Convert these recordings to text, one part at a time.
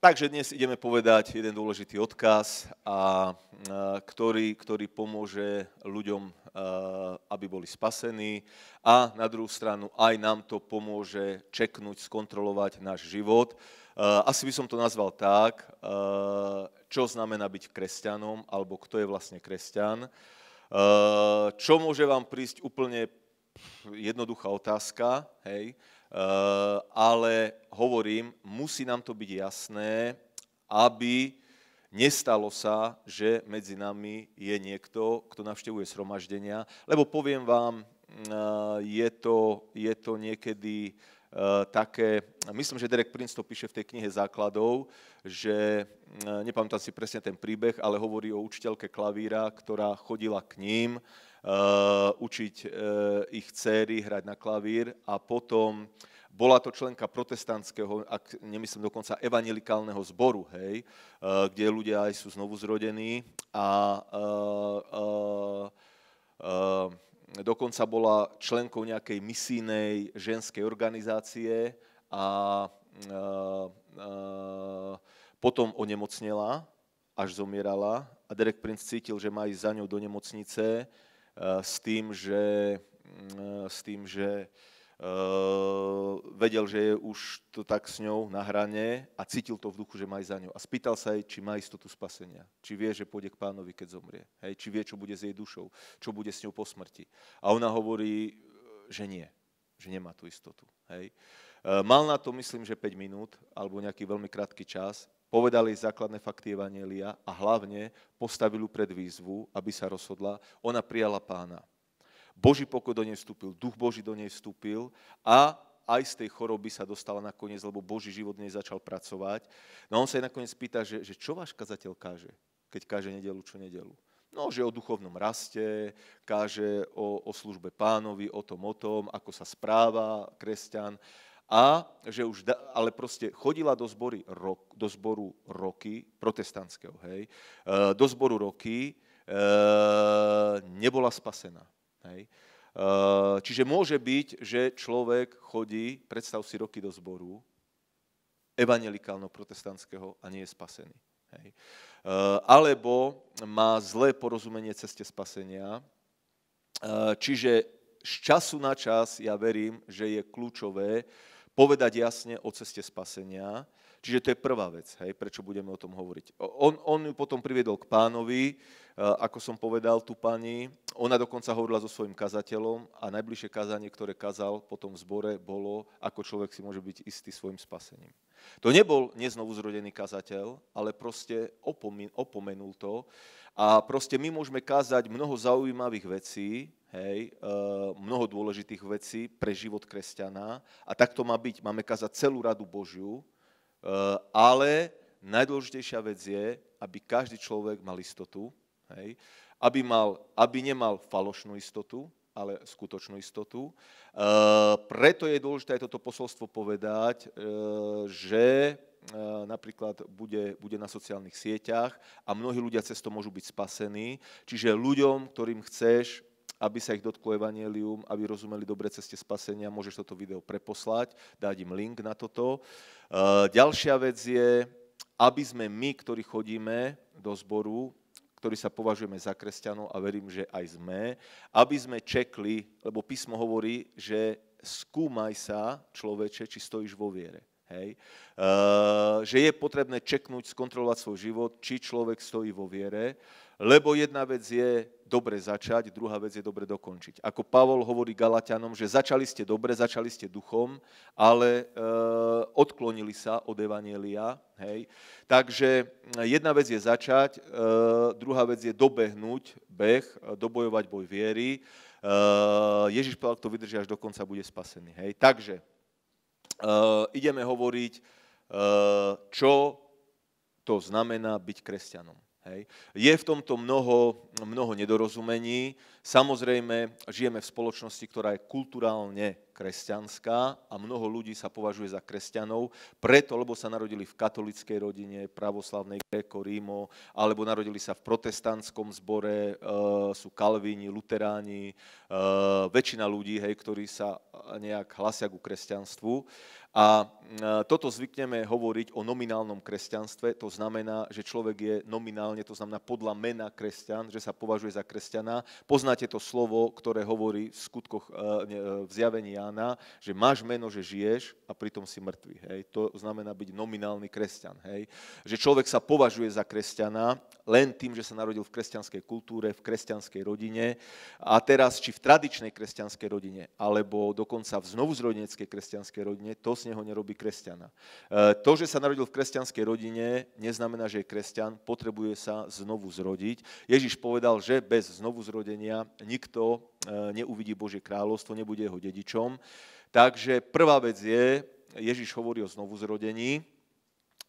Takže dnes ideme povedať jeden dôležitý odkaz, a, ktorý, ktorý pomôže ľuďom, aby boli spasení a na druhú stranu aj nám to pomôže čeknúť, skontrolovať náš život. Asi by som to nazval tak, čo znamená byť kresťanom alebo kto je vlastne kresťan. Čo môže vám prísť úplne jednoduchá otázka, hej, Eh, ale hovorím, musí nám to byť jasné, aby nestalo sa, že medzi nami je niekto, kto navštevuje sromaždenia, lebo poviem vám, eh, je to, je to niekedy eh, také, myslím, že Derek Prince to píše v tej knihe základov, že nepamätám si presne ten príbeh, ale hovorí o učiteľke klavíra, ktorá chodila k ním Eh, učiť eh, ich céry hrať na klavír a potom bola to členka protestantského, ak nemyslím dokonca evangelikálneho zboru, hej, eh, kde ľudia aj sú znovu zrodení a, dokonca bola členkou nejakej misijnej ženskej organizácie a, potom onemocnela, až zomierala a Derek Prince cítil, že má ísť za ňou do nemocnice Eh, s tým, že, mm, eh, s tým, že eh, vedel, že je už to tak s ňou na hrane a cítil to v duchu, že má za ňou. A spýtal sa jej, či má istotu spasenia. Či vie, že pôjde k pánovi, keď zomrie. Hej, či vie, čo bude s jej dušou. Čo bude s ňou po smrti. A ona hovorí, že nie. Že nemá tú istotu. Hej. Mal na to, myslím, že 5 minút alebo nejaký veľmi krátky čas povedali základné fakty Evangelia a hlavne postavili pred výzvu, aby sa rozhodla. Ona prijala pána. Boží pokoj do nej vstúpil, duch Boží do nej vstúpil a aj z tej choroby sa dostala nakoniec, lebo Boží život nej začal pracovať. No a on sa jej nakoniec pýta, že, že čo váš kazateľ káže, keď káže nedelu čo nedelu. No, že o duchovnom raste, káže o, o službe pánovi, o tom, o tom, ako sa správa kresťan a že už, da, ale proste chodila do, zbory ro, do zboru roky, protestantského, hej, e, do zboru roky, e, nebola spasená. Hej. E, čiže môže byť, že človek chodí, predstav si roky do zboru, evangelikálno-protestantského a nie je spasený. Hej. Alebo má zlé porozumenie ceste spasenia, čiže z času na čas ja verím, že je kľúčové povedať jasne o ceste spasenia. Čiže to je prvá vec, hej, prečo budeme o tom hovoriť. On, on ju potom priviedol k pánovi, e, ako som povedal tu pani. Ona dokonca hovorila so svojim kazateľom a najbližšie kazanie, ktoré kazal potom v zbore, bolo, ako človek si môže byť istý svojim spasením. To nebol neznovuzrodený kazateľ, ale proste opomenul to. A proste my môžeme kázať mnoho zaujímavých vecí, hej, e, mnoho dôležitých vecí pre život kresťana. A tak to má byť. Máme kázať celú radu Božiu, e, ale najdôležitejšia vec je, aby každý človek mal istotu, hej, aby, mal, aby nemal falošnú istotu, ale skutočnú istotu. E, preto je dôležité aj toto posolstvo povedať, e, že e, napríklad bude, bude na sociálnych sieťach a mnohí ľudia cez to môžu byť spasení. Čiže ľuďom, ktorým chceš, aby sa ich dotklo evanelium, aby rozumeli dobre ceste spasenia, môžeš toto video preposlať, dať im link na toto. E, ďalšia vec je, aby sme my, ktorí chodíme do zboru, ktorí sa považujeme za kresťanov a verím, že aj sme, aby sme čekli, lebo písmo hovorí, že skúmaj sa, človeče, či stojíš vo viere. Hej. Uh, že je potrebné čeknúť, skontrolovať svoj život, či človek stojí vo viere. Lebo jedna vec je dobre začať, druhá vec je dobre dokončiť. Ako Pavol hovorí Galatianom, že začali ste dobre, začali ste duchom, ale e, odklonili sa od Evanielia. Hej. Takže e, jedna vec je začať, e, druhá vec je dobehnúť beh, e, dobojovať boj viery. E, Ježiš povedal, kto vydrží až do konca, bude spasený. Hej. Takže e, ideme hovoriť, e, čo to znamená byť kresťanom. Hej. Je v tomto mnoho, mnoho nedorozumení. Samozrejme, žijeme v spoločnosti, ktorá je kulturálne kresťanská a mnoho ľudí sa považuje za kresťanov, preto, lebo sa narodili v katolickej rodine, pravoslavnej Gréko, Rímo, alebo narodili sa v protestantskom zbore, e, sú kalvíni, luteráni, e, väčšina ľudí, hej, ktorí sa e, nejak hlasia ku kresťanstvu. A e, toto zvykneme hovoriť o nominálnom kresťanstve, to znamená, že človek je nominálne, to znamená podľa mena kresťan, že sa považuje za kresťana. Poznáte to slovo, ktoré hovorí v skutkoch e, e, v zjavení Jána, že máš meno, že žiješ a pritom si mŕtvý. Hej? To znamená byť nominálny kresťan. Hej? Že človek sa považuje za kresťana, len tým, že sa narodil v kresťanskej kultúre, v kresťanskej rodine a teraz či v tradičnej kresťanskej rodine, alebo dokonca v znovuzrodeneckej kresťanskej rodine, to z neho nerobí kresťana. E, to, že sa narodil v kresťanskej rodine, neznamená, že je kresťan, potrebuje sa znovu zrodiť. Ježiš povedal, že bez znovuzrodenia nikto e, neuvidí Božie kráľovstvo, nebude jeho dedičom. Takže prvá vec je, Ježiš hovorí o znovuzrodení,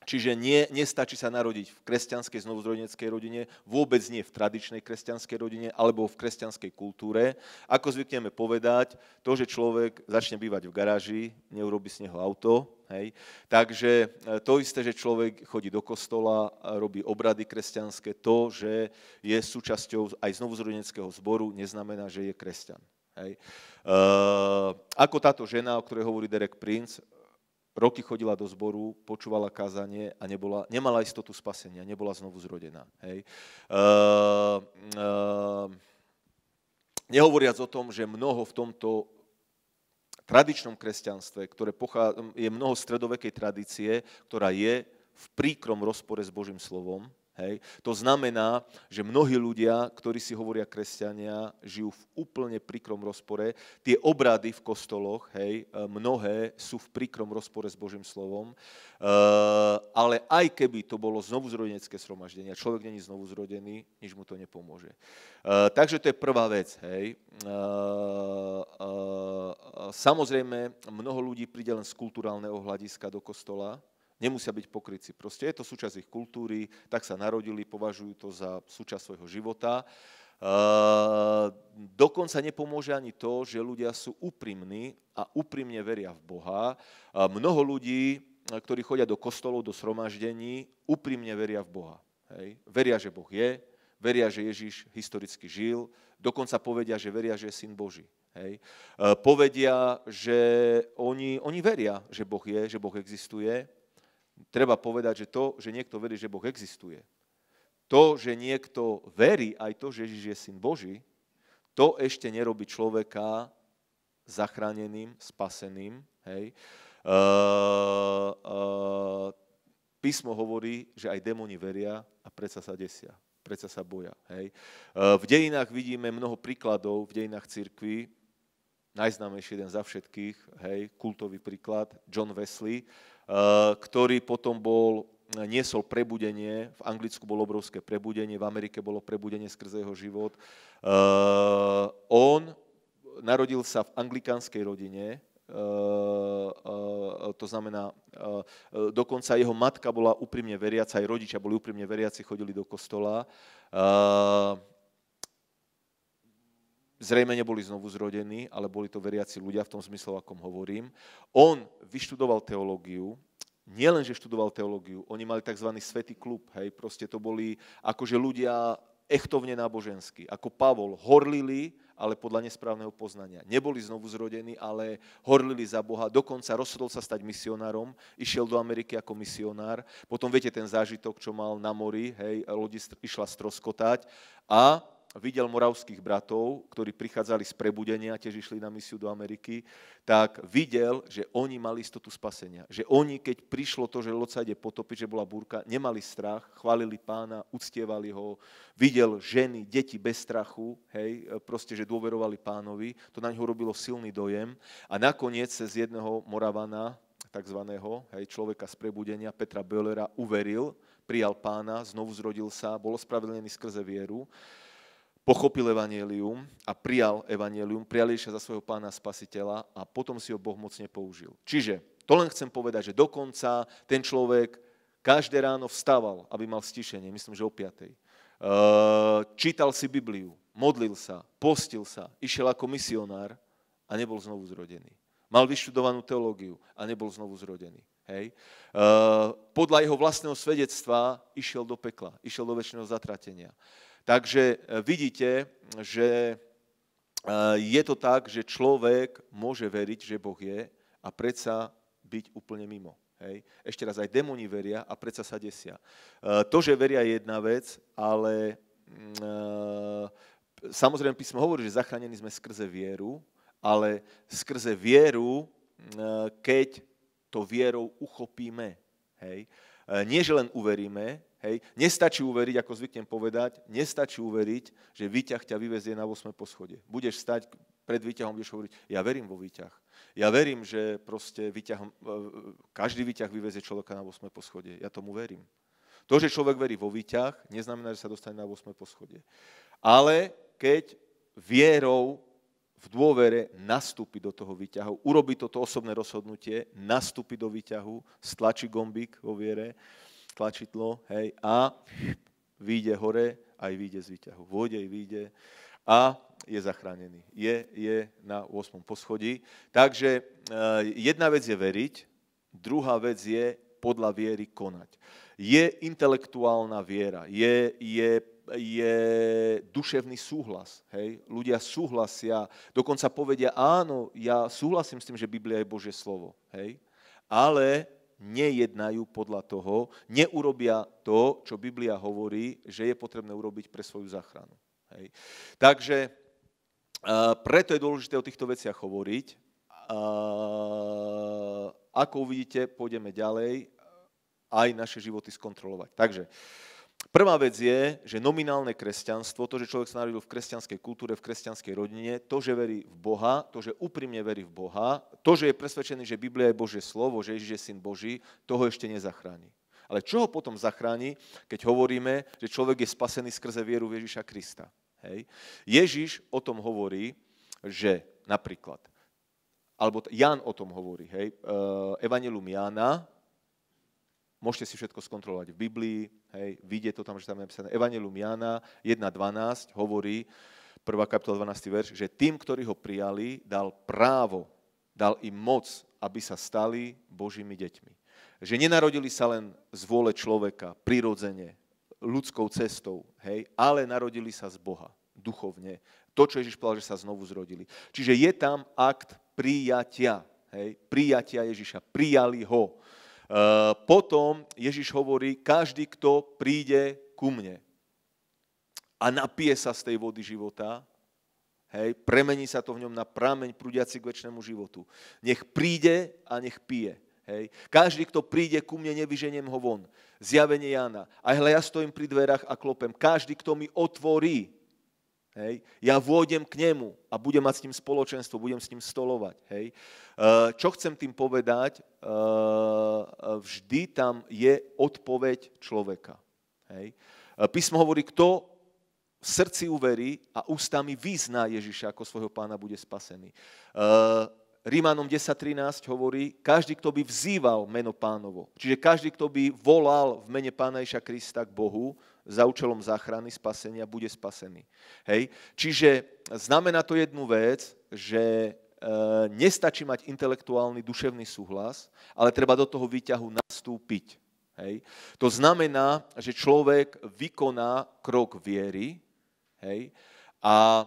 Čiže nie, nestačí sa narodiť v kresťanskej znovuzrodeneckej rodine, vôbec nie v tradičnej kresťanskej rodine alebo v kresťanskej kultúre. Ako zvykneme povedať, to, že človek začne bývať v garáži, neurobi z neho auto, Hej. Takže e, to isté, že človek chodí do kostola, robí obrady kresťanské, to, že je súčasťou aj znovuzrodeneckého zboru, neznamená, že je kresťan. Hej. E, ako táto žena, o ktorej hovorí Derek Prince, roky chodila do zboru, počúvala kázanie a nebola, nemala istotu spasenia, nebola znovu zrodená. Hej. Uh, uh, nehovoriac o tom, že mnoho v tomto tradičnom kresťanstve, ktoré pochá, je mnoho stredovekej tradície, ktorá je v príkrom rozpore s Božím slovom, Hej. To znamená, že mnohí ľudia, ktorí si hovoria kresťania, žijú v úplne prikrom rozpore. Tie obrady v kostoloch, hej, e, mnohé sú v prikrom rozpore s Božím slovom, e, ale aj keby to bolo znovuzrodenecké sromaždenie, človek není znovuzrodený, nič mu to nepomôže. E, takže to je prvá vec. Hej. E, e, samozrejme, mnoho ľudí príde len z kulturálneho hľadiska do kostola, nemusia byť pokryci. Proste je to súčasť ich kultúry, tak sa narodili, považujú to za súčasť svojho života. Ehm, dokonca nepomôže ani to, že ľudia sú úprimní a úprimne veria v Boha. Ehm, mnoho ľudí, e, ktorí chodia do kostolov, do sromaždení, úprimne veria v Boha. Hej? Veria, že Boh je, veria, že Ježiš historicky žil, dokonca povedia, že veria, že je syn Boží. Hej? Ehm, povedia, že oni, oni veria, že Boh je, že Boh existuje treba povedať, že to, že niekto verí, že Boh existuje, to, že niekto verí aj to, že Ježiš je syn Boží, to ešte nerobí človeka zachráneným, spaseným. Hej. Uh, uh, písmo hovorí, že aj démoni veria a predsa sa desia, predsa sa boja. Hej. Uh, v dejinách vidíme mnoho príkladov, v dejinách církvy, najznámejší jeden za všetkých, hej, kultový príklad, John Wesley, Eh, ktorý potom bol, eh, niesol prebudenie, v Anglicku bolo obrovské prebudenie, v Amerike bolo prebudenie skrze jeho život. Eh, on narodil sa v anglikánskej rodine, to znamená, dokonca jeho matka bola úprimne veriaca, aj rodičia boli úprimne veriaci, chodili do kostola zrejme neboli znovu zrodení, ale boli to veriaci ľudia v tom zmysle, akom hovorím. On vyštudoval teológiu, nielen, že študoval teológiu, oni mali tzv. svetý klub, hej, proste to boli akože ľudia echtovne náboženskí, ako Pavol, horlili, ale podľa nesprávneho poznania. Neboli znovu zrodení, ale horlili za Boha, dokonca rozhodol sa stať misionárom, išiel do Ameriky ako misionár, potom viete ten zážitok, čo mal na mori, hej, lodi išla stroskotať a videl moravských bratov, ktorí prichádzali z prebudenia, tiež išli na misiu do Ameriky, tak videl, že oni mali istotu spasenia. Že oni, keď prišlo to, že loď sa ide potopiť, že bola búrka, nemali strach, chválili pána, uctievali ho, videl ženy, deti bez strachu, hej, proste, že dôverovali pánovi, to na ňu robilo silný dojem a nakoniec z jedného Moravana, takzvaného, hej, človeka z prebudenia, Petra Böllera, uveril, prijal pána, znovu zrodil sa, bol ospravedlený skrze vieru pochopil evanielium a prijal evanielium, prijal Ježiša za svojho pána spasiteľa a potom si ho Boh mocne použil. Čiže to len chcem povedať, že dokonca ten človek každé ráno vstával, aby mal stišenie, myslím, že o 5. Eh, čítal si Bibliu, modlil sa, postil sa, išiel ako misionár a nebol znovu zrodený. Mal vyštudovanú teológiu a nebol znovu zrodený. Hej. Eh, podľa jeho vlastného svedectva išiel do pekla, išiel do väčšného zatratenia. Takže e, vidíte, že e, je to tak, že človek môže veriť, že Boh je a predsa byť úplne mimo. Hej. Ešte raz, aj demoni veria a predsa sa desia. E, to, že veria je jedna vec, ale mm, samozrejme písmo hovorí, že zachránení sme skrze vieru, ale skrze vieru, mm, keď to vierou uchopíme. Hej. Nie, že len uveríme, Hej. Nestačí uveriť, ako zvyknem povedať, nestačí uveriť, že výťah ťa vyvezie na 8. poschode. Budeš stať pred výťahom, budeš hovoriť, ja verím vo výťah. Ja verím, že proste výťah, e, e, každý výťah vyvezie človeka na 8. poschode. Ja tomu verím. To, že človek verí vo výťah, neznamená, že sa dostane na 8. poschode. Ale keď vierou v dôvere nastúpi do toho výťahu, urobí toto osobné rozhodnutie, nastúpi do výťahu, stlačí gombík vo viere tlačidlo, hej, a vyjde hore, aj vyjde z výťahu. Vôjde, aj vyjde a je zachránený. Je, je na 8. poschodí. Takže e, jedna vec je veriť, druhá vec je podľa viery konať. Je intelektuálna viera, je, je je duševný súhlas. Hej? Ľudia súhlasia, dokonca povedia, áno, ja súhlasím s tým, že Biblia je Božie slovo. Hej? Ale nejednajú podľa toho, neurobia to, čo Biblia hovorí, že je potrebné urobiť pre svoju záchranu. Hej. Takže preto je dôležité o týchto veciach hovoriť. Ako uvidíte, pôjdeme ďalej aj naše životy skontrolovať. Takže Prvá vec je, že nominálne kresťanstvo, to, že človek sa narodil v kresťanskej kultúre, v kresťanskej rodine, to, že verí v Boha, to, že úprimne verí v Boha, to, že je presvedčený, že Biblia je Božie slovo, že Ježiš je syn Boží, toho ešte nezachráni. Ale čo ho potom zachráni, keď hovoríme, že človek je spasený skrze vieru v Ježiša Krista? Hej. Ježiš o tom hovorí, že napríklad, alebo Ján o tom hovorí, hej, Evangelium Jána, môžete si všetko skontrolovať v Biblii, hej, vidie to tam, že tam je napísané Evangelium Jana 1.12 hovorí, 1. kapitola 12. verš, že tým, ktorí ho prijali, dal právo, dal im moc, aby sa stali Božími deťmi. Že nenarodili sa len z vôle človeka, prirodzene, ľudskou cestou, hej, ale narodili sa z Boha, duchovne. To, čo Ježiš povedal, že sa znovu zrodili. Čiže je tam akt prijatia, hej, prijatia Ježiša, prijali ho. Eh, potom Ježiš hovorí, každý, kto príde ku mne a napije sa z tej vody života, hej, premení sa to v ňom na prameň prúdiaci k väčšnému životu. Nech príde a nech pije. Hej. Každý, kto príde ku mne, nevyženiem ho von. Zjavenie Jana. A hľa, ja stojím pri dverách a klopem. Každý, kto mi otvorí, Hej. Ja vôjdem k nemu a budem mať s ním spoločenstvo, budem s ním stolovať. Hej. Eh, čo chcem tým povedať? Eh, eh, vždy tam je odpoveď človeka. Hej. Písmo hovorí, kto v srdci uverí a ústami vyzná Ježiša ako svojho pána, bude spasený. Rímanom 10.13 hovorí, každý, kto by vzýval meno pánovo, čiže každý, kto by volal v mene pána Ježiša Krista k Bohu, za účelom záchrany, spasenia, bude spasený. Hej? Čiže znamená to jednu vec, že e, nestačí mať intelektuálny, duševný súhlas, ale treba do toho výťahu nastúpiť. Hej. To znamená, že človek vykoná krok viery hej, a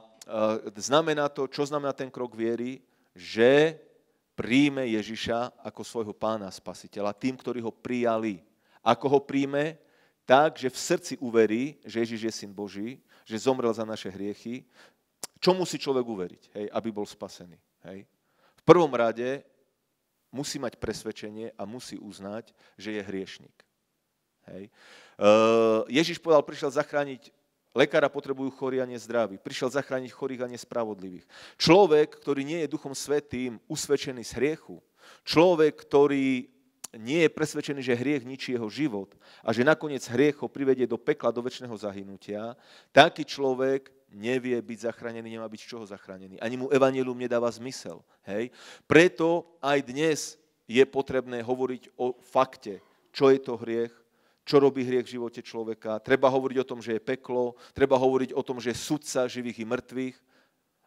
e, znamená to, čo znamená ten krok viery, že príjme Ježiša ako svojho pána spasiteľa, tým, ktorí ho prijali. Ako ho príjme? tak, že v srdci uverí, že Ježiš je syn Boží, že zomrel za naše hriechy. Čo musí človek uveriť, hej, aby bol spasený? Hej? V prvom rade musí mať presvedčenie a musí uznať, že je hriešnik. Hej. Ježiš povedal, prišiel zachrániť Lekára potrebujú chorí a nezdraví. Prišiel zachrániť chorých a nespravodlivých. Človek, ktorý nie je duchom svetým, usvedčený z hriechu, človek, ktorý nie je presvedčený, že hriech ničí jeho život a že nakoniec hriech ho privedie do pekla, do väčšného zahynutia, taký človek nevie byť zachránený, nemá byť z čoho zachránený. Ani mu evanelium nedáva zmysel. Hej? Preto aj dnes je potrebné hovoriť o fakte, čo je to hriech, čo robí hriech v živote človeka. Treba hovoriť o tom, že je peklo, treba hovoriť o tom, že je sudca živých i mŕtvych.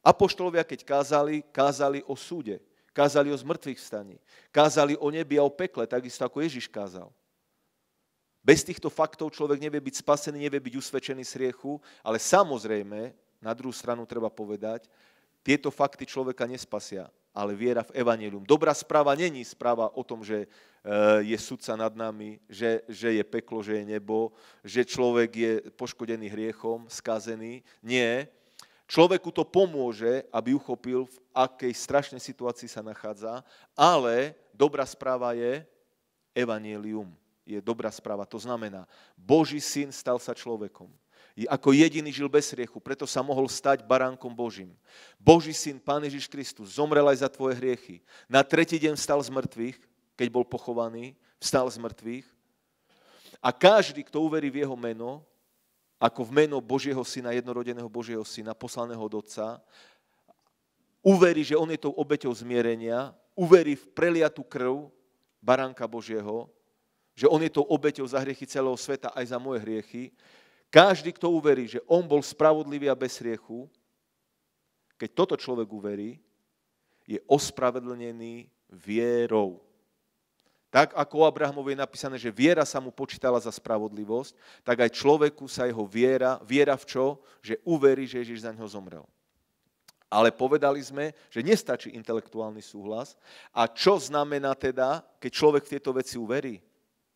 Apoštolovia, keď kázali, kázali o súde. Kázali o zmrtvých vstaní. Kázali o nebi a o pekle, takisto ako Ježiš kázal. Bez týchto faktov človek nevie byť spasený, nevie byť usvedčený z riechu, ale samozrejme, na druhú stranu treba povedať, tieto fakty človeka nespasia, ale viera v evanelium. Dobrá správa není správa o tom, že e, je sudca nad nami, že, že je peklo, že je nebo, že človek je poškodený hriechom, skazený. Nie, Človeku to pomôže, aby uchopil, v akej strašnej situácii sa nachádza, ale dobrá správa je evanielium. Je dobrá správa. To znamená, Boží syn stal sa človekom. Ako jediný žil bez hriechu, preto sa mohol stať baránkom Božím. Boží syn, Pán Ježiš Kristus, zomrel aj za tvoje hriechy. Na tretí deň vstal z mŕtvych, keď bol pochovaný, vstal z mŕtvych. A každý, kto uverí v jeho meno, ako v meno Božieho syna, jednorodeného Božieho syna, poslaného od otca, uverí, že on je tou obeťou zmierenia, uverí v preliatú krv baránka Božieho, že on je tou obeťou za hriechy celého sveta aj za moje hriechy. Každý, kto uverí, že on bol spravodlivý a bez hriechu, keď toto človek uverí, je ospravedlnený vierou. Tak ako o Abrahamovi je napísané, že viera sa mu počítala za spravodlivosť, tak aj človeku sa jeho viera, viera v čo? Že uverí, že Ježiš za neho zomrel. Ale povedali sme, že nestačí intelektuálny súhlas. A čo znamená teda, keď človek v tieto veci uverí?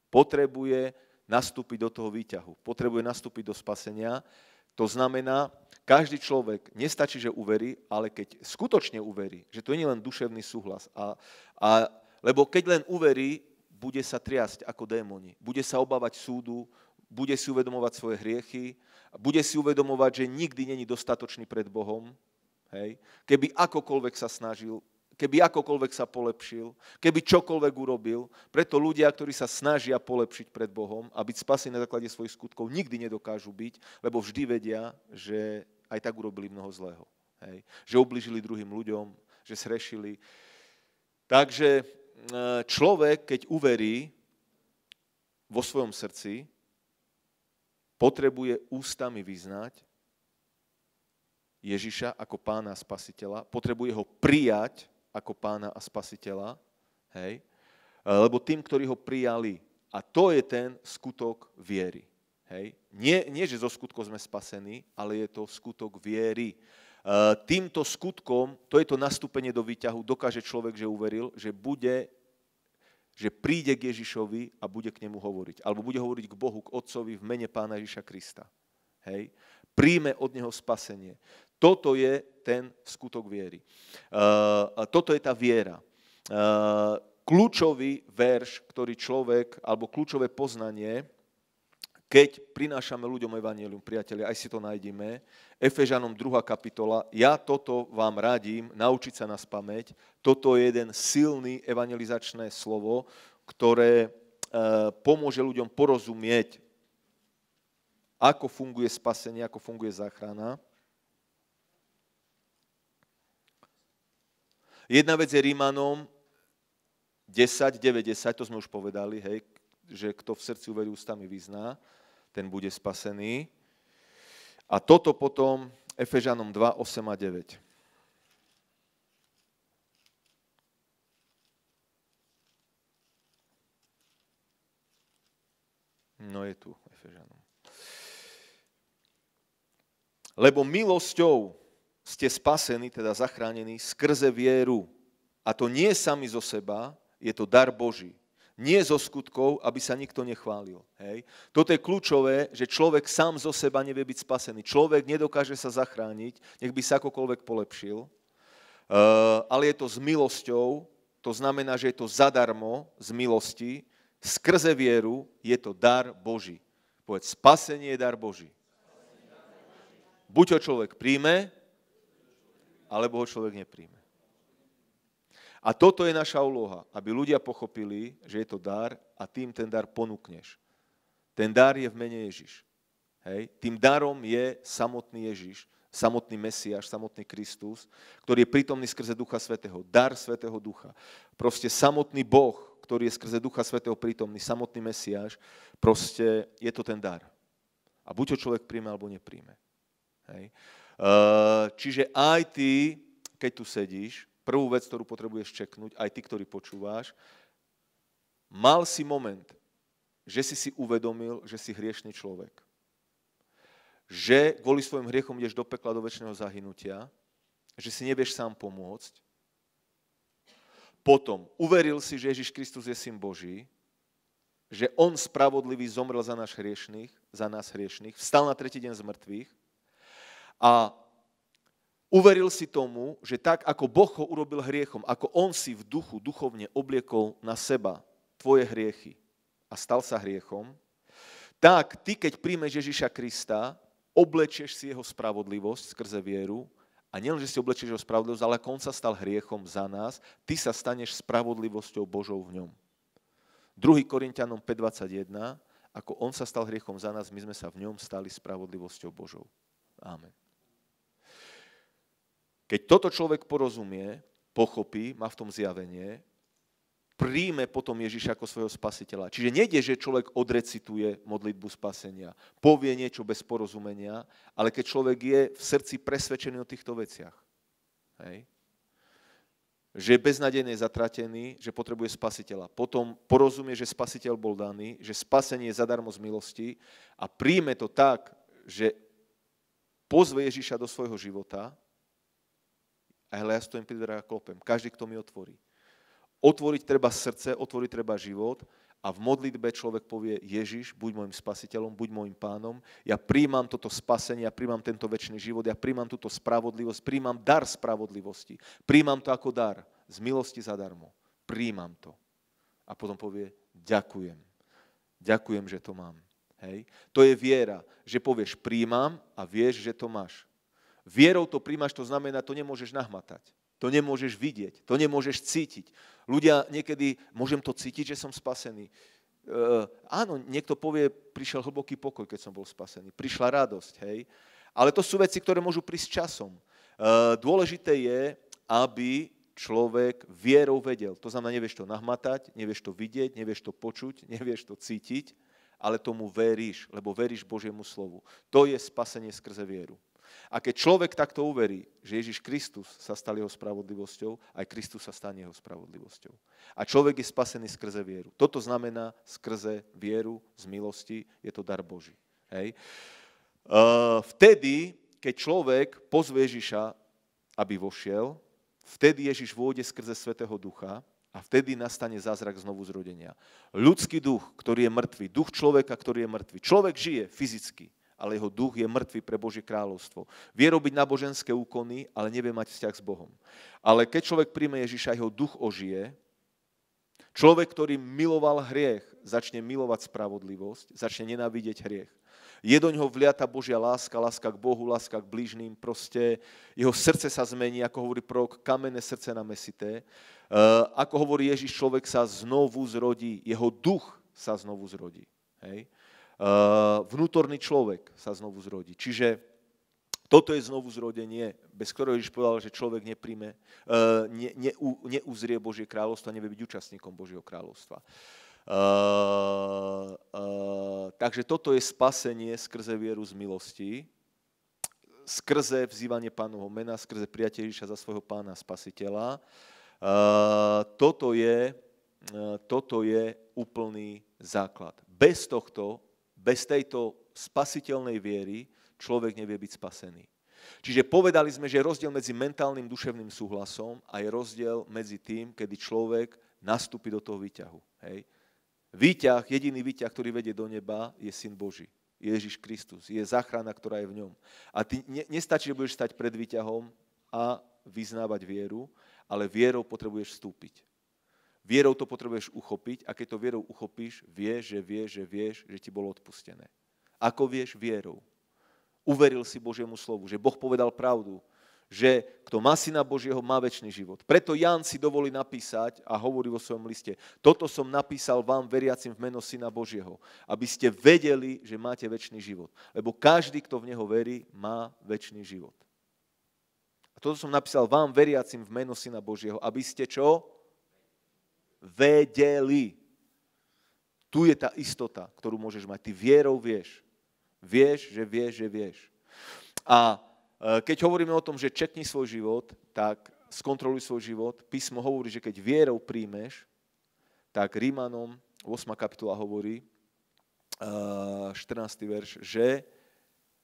Potrebuje nastúpiť do toho výťahu, potrebuje nastúpiť do spasenia. To znamená, každý človek nestačí, že uverí, ale keď skutočne uverí, že to nie je len duševný súhlas. A, a, lebo keď len uverí, bude sa triasť ako démoni, bude sa obávať súdu, bude si uvedomovať svoje hriechy, bude si uvedomovať, že nikdy není dostatočný pred Bohom, hej, keby akokoľvek sa snažil, keby akokoľvek sa polepšil, keby čokoľvek urobil. Preto ľudia, ktorí sa snažia polepšiť pred Bohom a byť spasení na základe svojich skutkov, nikdy nedokážu byť, lebo vždy vedia, že aj tak urobili mnoho zlého. Hej. Že ubližili druhým ľuďom, že srešili. Takže Eh, človek, keď uverí vo svojom srdci, potrebuje ústami vyznať Ježiša ako pána a spasiteľa, potrebuje ho prijať ako pána a spasiteľa, hej, eh, lebo tým, ktorí ho prijali. A to je ten skutok viery. Hej. Nie, nie, že zo skutkov sme spasení, ale je to skutok viery. Eh, týmto skutkom, to je to nastúpenie do výťahu, dokáže človek, že uveril, že bude že príde k Ježišovi a bude k nemu hovoriť. Alebo bude hovoriť k Bohu, k Otcovi v mene Pána Ježiša Krista. Hej? Príjme od Neho spasenie. Toto je ten skutok viery. Eh, toto je tá viera. Eh, kľúčový verš, ktorý človek, alebo kľúčové poznanie, keď prinášame ľuďom evanielium, priatelia, aj si to nájdeme. Efežanom 2. kapitola, ja toto vám radím, naučiť sa nás pamäť. Toto je jeden silný evangelizačné slovo, ktoré e, pomôže ľuďom porozumieť, ako funguje spasenie, ako funguje záchrana. Jedna vec je Rímanom 10, 9, 10, to sme už povedali, hej, že kto v srdci uverí ústami vyzná ten bude spasený. A toto potom Efežanom 2, 8 a 9. No je tu Efežanom. Lebo milosťou ste spasení, teda zachránení, skrze vieru. A to nie sami zo seba, je to dar Boží nie zo skutkov, aby sa nikto nechválil. Hej. Toto je kľúčové, že človek sám zo seba nevie byť spasený. Človek nedokáže sa zachrániť, nech by sa akokoľvek polepšil, eh, ale je to s milosťou, to znamená, že je to zadarmo, z milosti, skrze vieru je to dar Boží. Povedz, spasenie je dar Boží. Buď ho človek príjme, alebo ho človek nepríjme. A toto je naša úloha, aby ľudia pochopili, že je to dar a tým ten dar ponúkneš. Ten dar je v mene Ježiš. Hej? Tým darom je samotný Ježiš, samotný Mesiáš, samotný Kristus, ktorý je prítomný skrze Ducha Svetého, dar Svetého Ducha. Proste samotný Boh, ktorý je skrze Ducha Svetého prítomný, samotný Mesiáš, proste je to ten dar. A buď ho človek príjme, alebo nepríjme. Hej? Ehm, čiže aj ty, keď tu sedíš, prvú vec, ktorú potrebuješ čeknúť, aj ty, ktorý počúváš, mal si moment, že si si uvedomil, že si hriešný človek. Že kvôli svojim hriechom ideš do pekla, do väčšného zahynutia, že si nevieš sám pomôcť. Potom uveril si, že Ježiš Kristus je syn Boží, že On spravodlivý zomrel za, náš hriešných, za nás hriešných, vstal na tretí deň z mŕtvych a Uveril si tomu, že tak, ako Boh ho urobil hriechom, ako on si v duchu duchovne obliekol na seba tvoje hriechy a stal sa hriechom, tak ty, keď príjmeš Ježiša Krista, oblečeš si jeho spravodlivosť skrze vieru a nielenže si oblečieš jeho spravodlivosť, ale on sa stal hriechom za nás, ty sa staneš spravodlivosťou Božou v ňom. 2. Korintianom 5.21, ako on sa stal hriechom za nás, my sme sa v ňom stali spravodlivosťou Božou. Amen. Keď toto človek porozumie, pochopí, má v tom zjavenie, príjme potom Ježiša ako svojho spasiteľa. Čiže nejde, že človek odrecituje modlitbu spasenia, povie niečo bez porozumenia, ale keď človek je v srdci presvedčený o týchto veciach, hej, že je beznadejne zatratený, že potrebuje spasiteľa. Potom porozumie, že spasiteľ bol daný, že spasenie je zadarmo z milosti a príjme to tak, že pozve Ježiša do svojho života, a hele, ja stojím pri dverách a klopem. Každý, kto mi otvorí. Otvoriť treba srdce, otvoriť treba život a v modlitbe človek povie, Ježiš, buď môjim spasiteľom, buď môjim pánom, ja príjmam toto spasenie, ja príjmam tento väčší život, ja príjmam túto spravodlivosť, príjmam dar spravodlivosti, príjmam to ako dar, z milosti zadarmo, príjmam to. A potom povie, ďakujem, ďakujem, že to mám. Hej? To je viera, že povieš, príjmam a vieš, že to máš. Vierou to príjmaš, to znamená, to nemôžeš nahmatať. To nemôžeš vidieť, to nemôžeš cítiť. Ľudia niekedy, môžem to cítiť, že som spasený. E, áno, niekto povie, prišiel hlboký pokoj, keď som bol spasený. Prišla radosť, hej. Ale to sú veci, ktoré môžu prísť časom. E, dôležité je, aby človek vierou vedel. To znamená, nevieš to nahmatať, nevieš to vidieť, nevieš to počuť, nevieš to cítiť, ale tomu veríš, lebo veríš Božiemu slovu. To je spasenie skrze vieru. A keď človek takto uverí, že Ježiš Kristus sa stal jeho spravodlivosťou, aj Kristus sa stane jeho spravodlivosťou. A človek je spasený skrze vieru. Toto znamená skrze vieru z milosti, je to dar Boží. Hej. Vtedy, keď človek pozve Ježiša, aby vošiel, vtedy Ježiš vôjde skrze Svetého Ducha, a vtedy nastane zázrak znovu zrodenia. Ľudský duch, ktorý je mŕtvý, duch človeka, ktorý je mŕtvý. Človek žije fyzicky, ale jeho duch je mŕtvy pre Božie kráľovstvo. Vie robiť náboženské úkony, ale nevie mať vzťah s Bohom. Ale keď človek príjme Ježiša, jeho duch ožije, Človek, ktorý miloval hriech, začne milovať spravodlivosť, začne nenávidieť hriech. Je do ňoho vliata Božia láska, láska k Bohu, láska k blížným, proste jeho srdce sa zmení, ako hovorí prorok, kamenné srdce na mesité. E, ako hovorí Ježiš, človek sa znovu zrodí, jeho duch sa znovu zrodí. Hej? Eh, vnútorný človek sa znovu zrodí. Čiže toto je znovu zrodenie, bez ktorého Ježiš povedal, že človek nepríme, eh, ne, ne, neuzrie Božie kráľovstvo a nevie byť účastníkom Božieho kráľovstva. Uh, uh, takže toto je spasenie skrze vieru z milosti, skrze vzývanie pánovho mena, skrze prijatie Ježiša za svojho pána spasiteľa. Uh, toto je, toto je úplný základ. Bez tohto bez tejto spasiteľnej viery človek nevie byť spasený. Čiže povedali sme, že je rozdiel medzi mentálnym duševným súhlasom a je rozdiel medzi tým, kedy človek nastúpi do toho výťahu. Hej? Výťah, jediný výťah, ktorý vedie do neba, je Syn Boží. Ježiš Kristus, je záchrana, ktorá je v ňom. A ty ne, nestačí, že budeš stať pred výťahom a vyznávať vieru, ale vierou potrebuješ vstúpiť. Vierou to potrebuješ uchopiť a keď to vierou uchopíš, vieš, že vieš, že vieš, že ti bolo odpustené. Ako vieš vierou? Uveril si Božiemu slovu, že Boh povedal pravdu, že kto má syna Božieho, má väčší život. Preto Ján si dovolí napísať a hovorí vo svojom liste, toto som napísal vám veriacim v meno syna Božieho, aby ste vedeli, že máte väčší život. Lebo každý, kto v neho verí, má väčší život. A toto som napísal vám veriacim v meno syna Božieho, aby ste čo? vedeli. Tu je tá istota, ktorú môžeš mať. Ty vierou vieš. Vieš, že vieš, že vieš. A e, keď hovoríme o tom, že čekni svoj život, tak skontroluj svoj život. Písmo hovorí, že keď vierou príjmeš, tak Rímanom 8. kapitola hovorí, 14. E, verš, že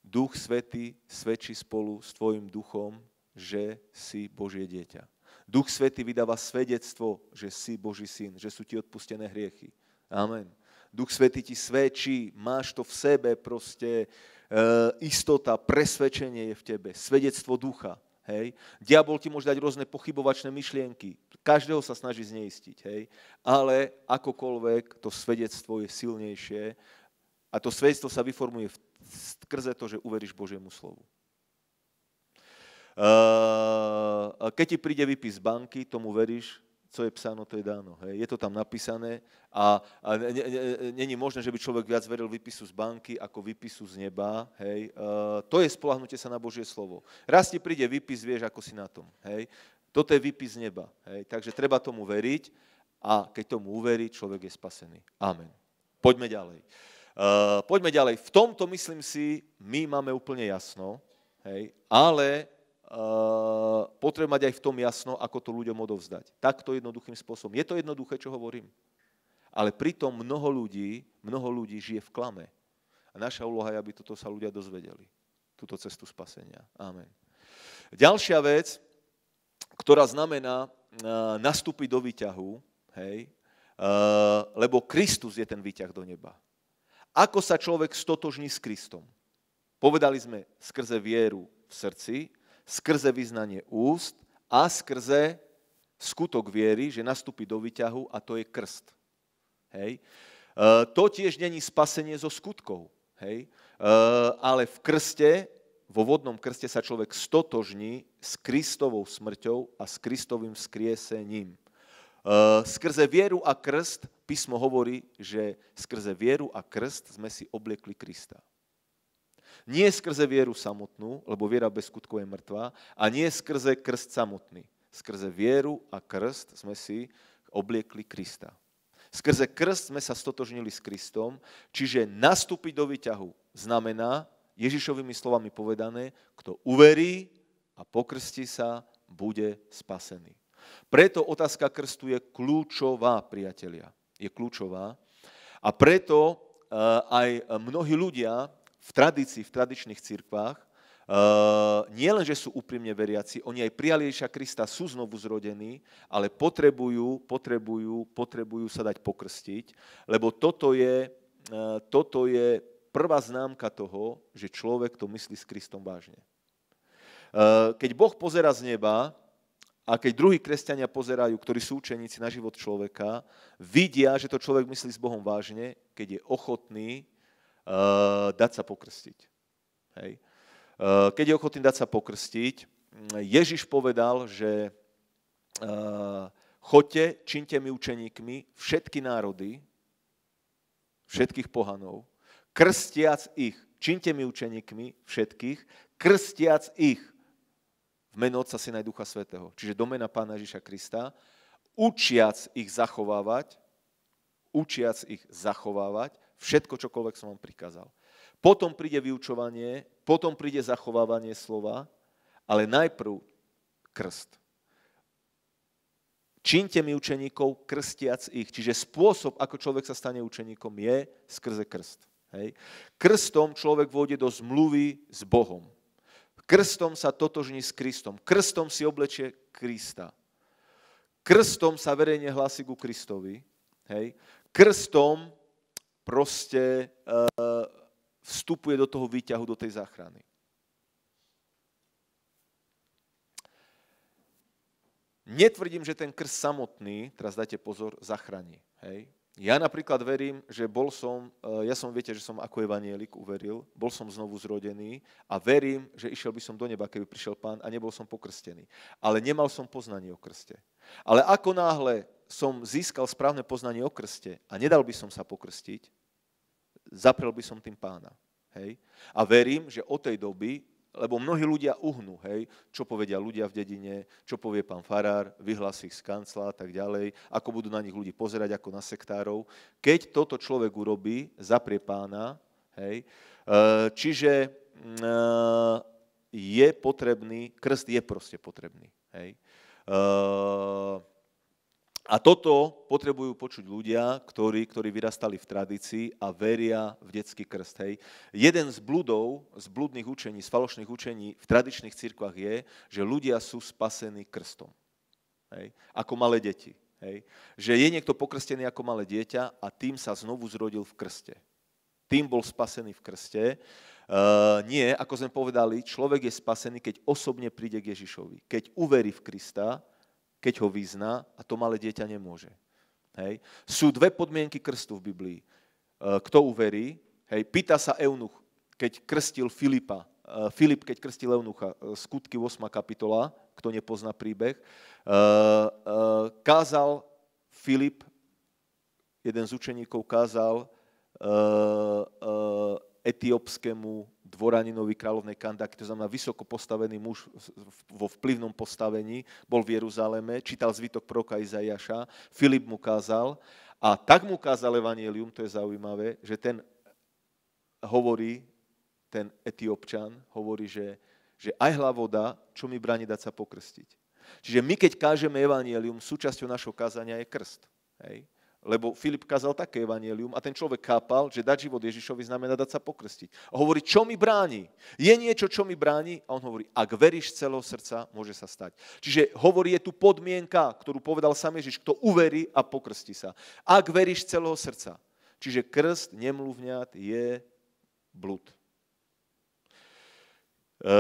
Duch Svety svedčí spolu s tvojim duchom, že si Božie dieťa. Duch svety vydáva svedectvo, že si Boží syn, že sú ti odpustené hriechy. Amen. Duch Svety ti svedčí, máš to v sebe, proste e, istota, presvedčenie je v tebe, svedectvo ducha. Hej. Diabol ti môže dať rôzne pochybovačné myšlienky. Každého sa snaží zneistiť. Hej. Ale akokoľvek to svedectvo je silnejšie a to svedectvo sa vyformuje skrze to, že uveríš Božiemu slovu. Eh, keď ti príde vypis z banky, tomu veríš, co je psáno, to je dáno. Hej. Je to tam napísané a, a není možné, že by človek viac veril výpisu z banky ako výpisu z neba. Hej. E, to je spolahnutie sa na Božie slovo. Raz ti príde výpis, vieš, ako si na tom. Hej. Toto je výpis z neba. Hej. Takže treba tomu veriť a keď tomu uverí, človek je spasený. Amen. Poďme ďalej. E, poďme ďalej. V tomto, myslím si, my máme úplne jasno, hej, ale Eh, potrebujem mať aj v tom jasno, ako to ľuďom odovzdať. Takto jednoduchým spôsobom. Je to jednoduché, čo hovorím. Ale pritom mnoho ľudí, mnoho ľudí žije v klame. A naša úloha je, aby toto sa ľudia dozvedeli. Túto cestu spasenia. Amen. Ďalšia vec, ktorá znamená eh, nastúpiť do výťahu, hej, eh, lebo Kristus je ten výťah do neba. Ako sa človek stotožní s Kristom? Povedali sme skrze vieru v srdci, skrze vyznanie úst a skrze skutok viery, že nastúpi do výťahu a to je krst. Hej. E, to tiež není spasenie zo skutkov, hej. E, ale v krste, vo vodnom krste sa človek stotožní s Kristovou smrťou a s Kristovým skriesením. E, skrze vieru a krst písmo hovorí, že skrze vieru a krst sme si obliekli Krista. Nie skrze vieru samotnú, lebo viera bez skutkov je mŕtva, a nie skrze krst samotný. Skrze vieru a krst sme si obliekli Krista. Skrze krst sme sa stotožnili s Kristom, čiže nastúpiť do výťahu znamená, Ježišovými slovami povedané, kto uverí a pokrstí sa, bude spasený. Preto otázka krstu je kľúčová, priatelia. Je kľúčová. A preto eh, aj mnohí ľudia v tradícii, v tradičných cirkvách, eh, nie len, že sú úprimne veriaci, oni aj prijali Ježiša Krista, sú znovu zrodení, ale potrebujú, potrebujú, potrebujú sa dať pokrstiť, lebo toto je, eh, toto je prvá známka toho, že človek to myslí s Kristom vážne. Eh, keď Boh pozera z neba a keď druhí kresťania pozerajú, ktorí sú učeníci na život človeka, vidia, že to človek myslí s Bohom vážne, keď je ochotný Eh, dať sa pokrstiť. Hej. Eh, keď je ochotný dať sa pokrstiť, Ježiš povedal, že eh, chodte, činte mi učeníkmi všetky národy, všetkých pohanov, krstiac ich, činte mi učeníkmi všetkých, krstiac ich v meno Otca, Syna Ducha Svetého, čiže do mena Pána Ježiša Krista, učiac ich zachovávať, učiac ich zachovávať všetko, čokoľvek som vám prikázal. Potom príde vyučovanie, potom príde zachovávanie slova, ale najprv krst. Čínte mi učeníkov, krstiac ich. Čiže spôsob, ako človek sa stane učeníkom, je skrze krst. Hej. Krstom človek vôjde do zmluvy s Bohom. Krstom sa totožní s Kristom. Krstom si oblečie Krista. Krstom sa verejne hlási ku Kristovi. Hej. Krstom proste eh, vstupuje do toho výťahu, do tej záchrany. Netvrdím, že ten krst samotný, teraz dajte pozor, zachráni. Hej? Ja napríklad verím, že bol som, eh, ja som, viete, že som ako evanielik uveril, bol som znovu zrodený a verím, že išiel by som do neba, keby prišiel pán a nebol som pokrstený. Ale nemal som poznanie o krste. Ale ako náhle som získal správne poznanie o krste a nedal by som sa pokrstiť, zaprel by som tým pána. Hej? A verím, že od tej doby, lebo mnohí ľudia uhnú, hej, čo povedia ľudia v dedine, čo povie pán Farár, vyhlási ich z kancla a tak ďalej, ako budú na nich ľudí pozerať ako na sektárov. Keď toto človek urobí, zaprie pána, hej, e, čiže e, je potrebný, krst je proste potrebný. Hej. Uh, a toto potrebujú počuť ľudia, ktorí, ktorí vyrastali v tradícii a veria v detský krst. Hej. Jeden z bludov, z bludných učení, z falošných učení v tradičných cirkvách je, že ľudia sú spasení krstom. Hej. Ako malé deti. Hej. Že je niekto pokrstený ako malé dieťa a tým sa znovu zrodil v krste. Tým bol spasený v krste. Uh, nie, ako sme povedali, človek je spasený, keď osobne príde k Ježišovi. Keď uverí v Krista, keď ho vyzná a to malé dieťa nemôže. Hej. Sú dve podmienky krstu v Biblii. E, kto uverí, hej, pýta sa Eunuch, keď krstil Filipa, e, Filip, keď krstil Eunucha, e, skutky 8. kapitola, kto nepozná príbeh, kázal Filip, jeden z učeníkov kázal etiópskemu dvoraninovi kráľovnej Kandaky, to znamená vysoko postavený muž vo vplyvnom postavení, bol v Jeruzaleme, čítal zvitok proka Izaiaša, Filip mu kázal a tak mu kázal Evangelium, to je zaujímavé, že ten hovorí, ten etiopčan hovorí, že, že aj voda, čo mi bráni dať sa pokrstiť. Čiže my, keď kážeme Evangelium, súčasťou našho kázania je krst. Hej? lebo Filip kazal také evanielium a ten človek chápal, že dať život Ježišovi znamená dať sa pokrstiť. A hovorí, čo mi bráni? Je niečo, čo mi bráni? A on hovorí, ak veríš celého srdca, môže sa stať. Čiže hovorí, je tu podmienka, ktorú povedal sám Ježiš, kto uverí a pokrsti sa. Ak veríš celého srdca. Čiže krst nemluvňat je blud. E,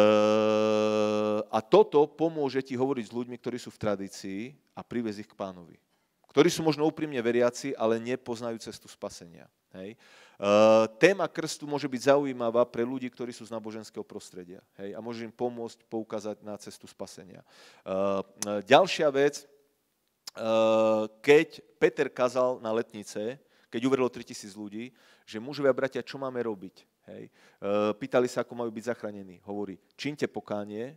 a toto pomôže ti hovoriť s ľuďmi, ktorí sú v tradícii a privez ich k pánovi ktorí sú možno úprimne veriaci, ale nepoznajú cestu spasenia. Hej. Eh, téma krstu môže byť zaujímavá pre ľudí, ktorí sú z náboženského prostredia hej, a môže im pomôcť poukázať na cestu spasenia. Eh, eh, ďalšia vec, keď Peter kazal na letnice, keď uverilo 3000 ľudí, že mužovia bratia, čo máme robiť? Hej. pýtali sa, ako majú byť zachránení. Hovorí, čínte pokánie,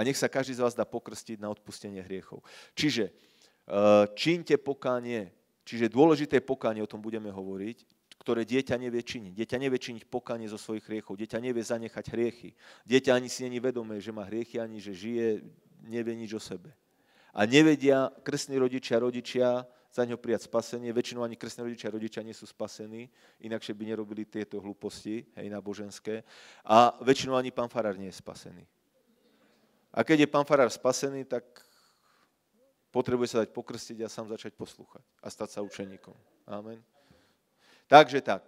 a nech sa každý z vás dá pokrstiť na odpustenie hriechov. Čiže eh, čiňte pokánie, čiže dôležité pokánie, o tom budeme hovoriť, ktoré dieťa nevie činiť. Dieťa nevie činiť pokanie zo svojich hriechov, dieťa nevie zanechať hriechy. Dieťa ani si není vedomé, že má hriechy, ani že žije, nevie nič o sebe. A nevedia krstní rodičia, rodičia za ňo prijať spasenie. Väčšinou ani krstní rodičia, rodičia nie sú spasení, inakšie by nerobili tieto hlúposti, hej, náboženské. A väčšinou ani pán Farar nie je spasený. A keď je pán farár spasený, tak potrebuje sa dať pokrstiť a sám začať poslúchať a stať sa učeníkom. Amen. Takže tak.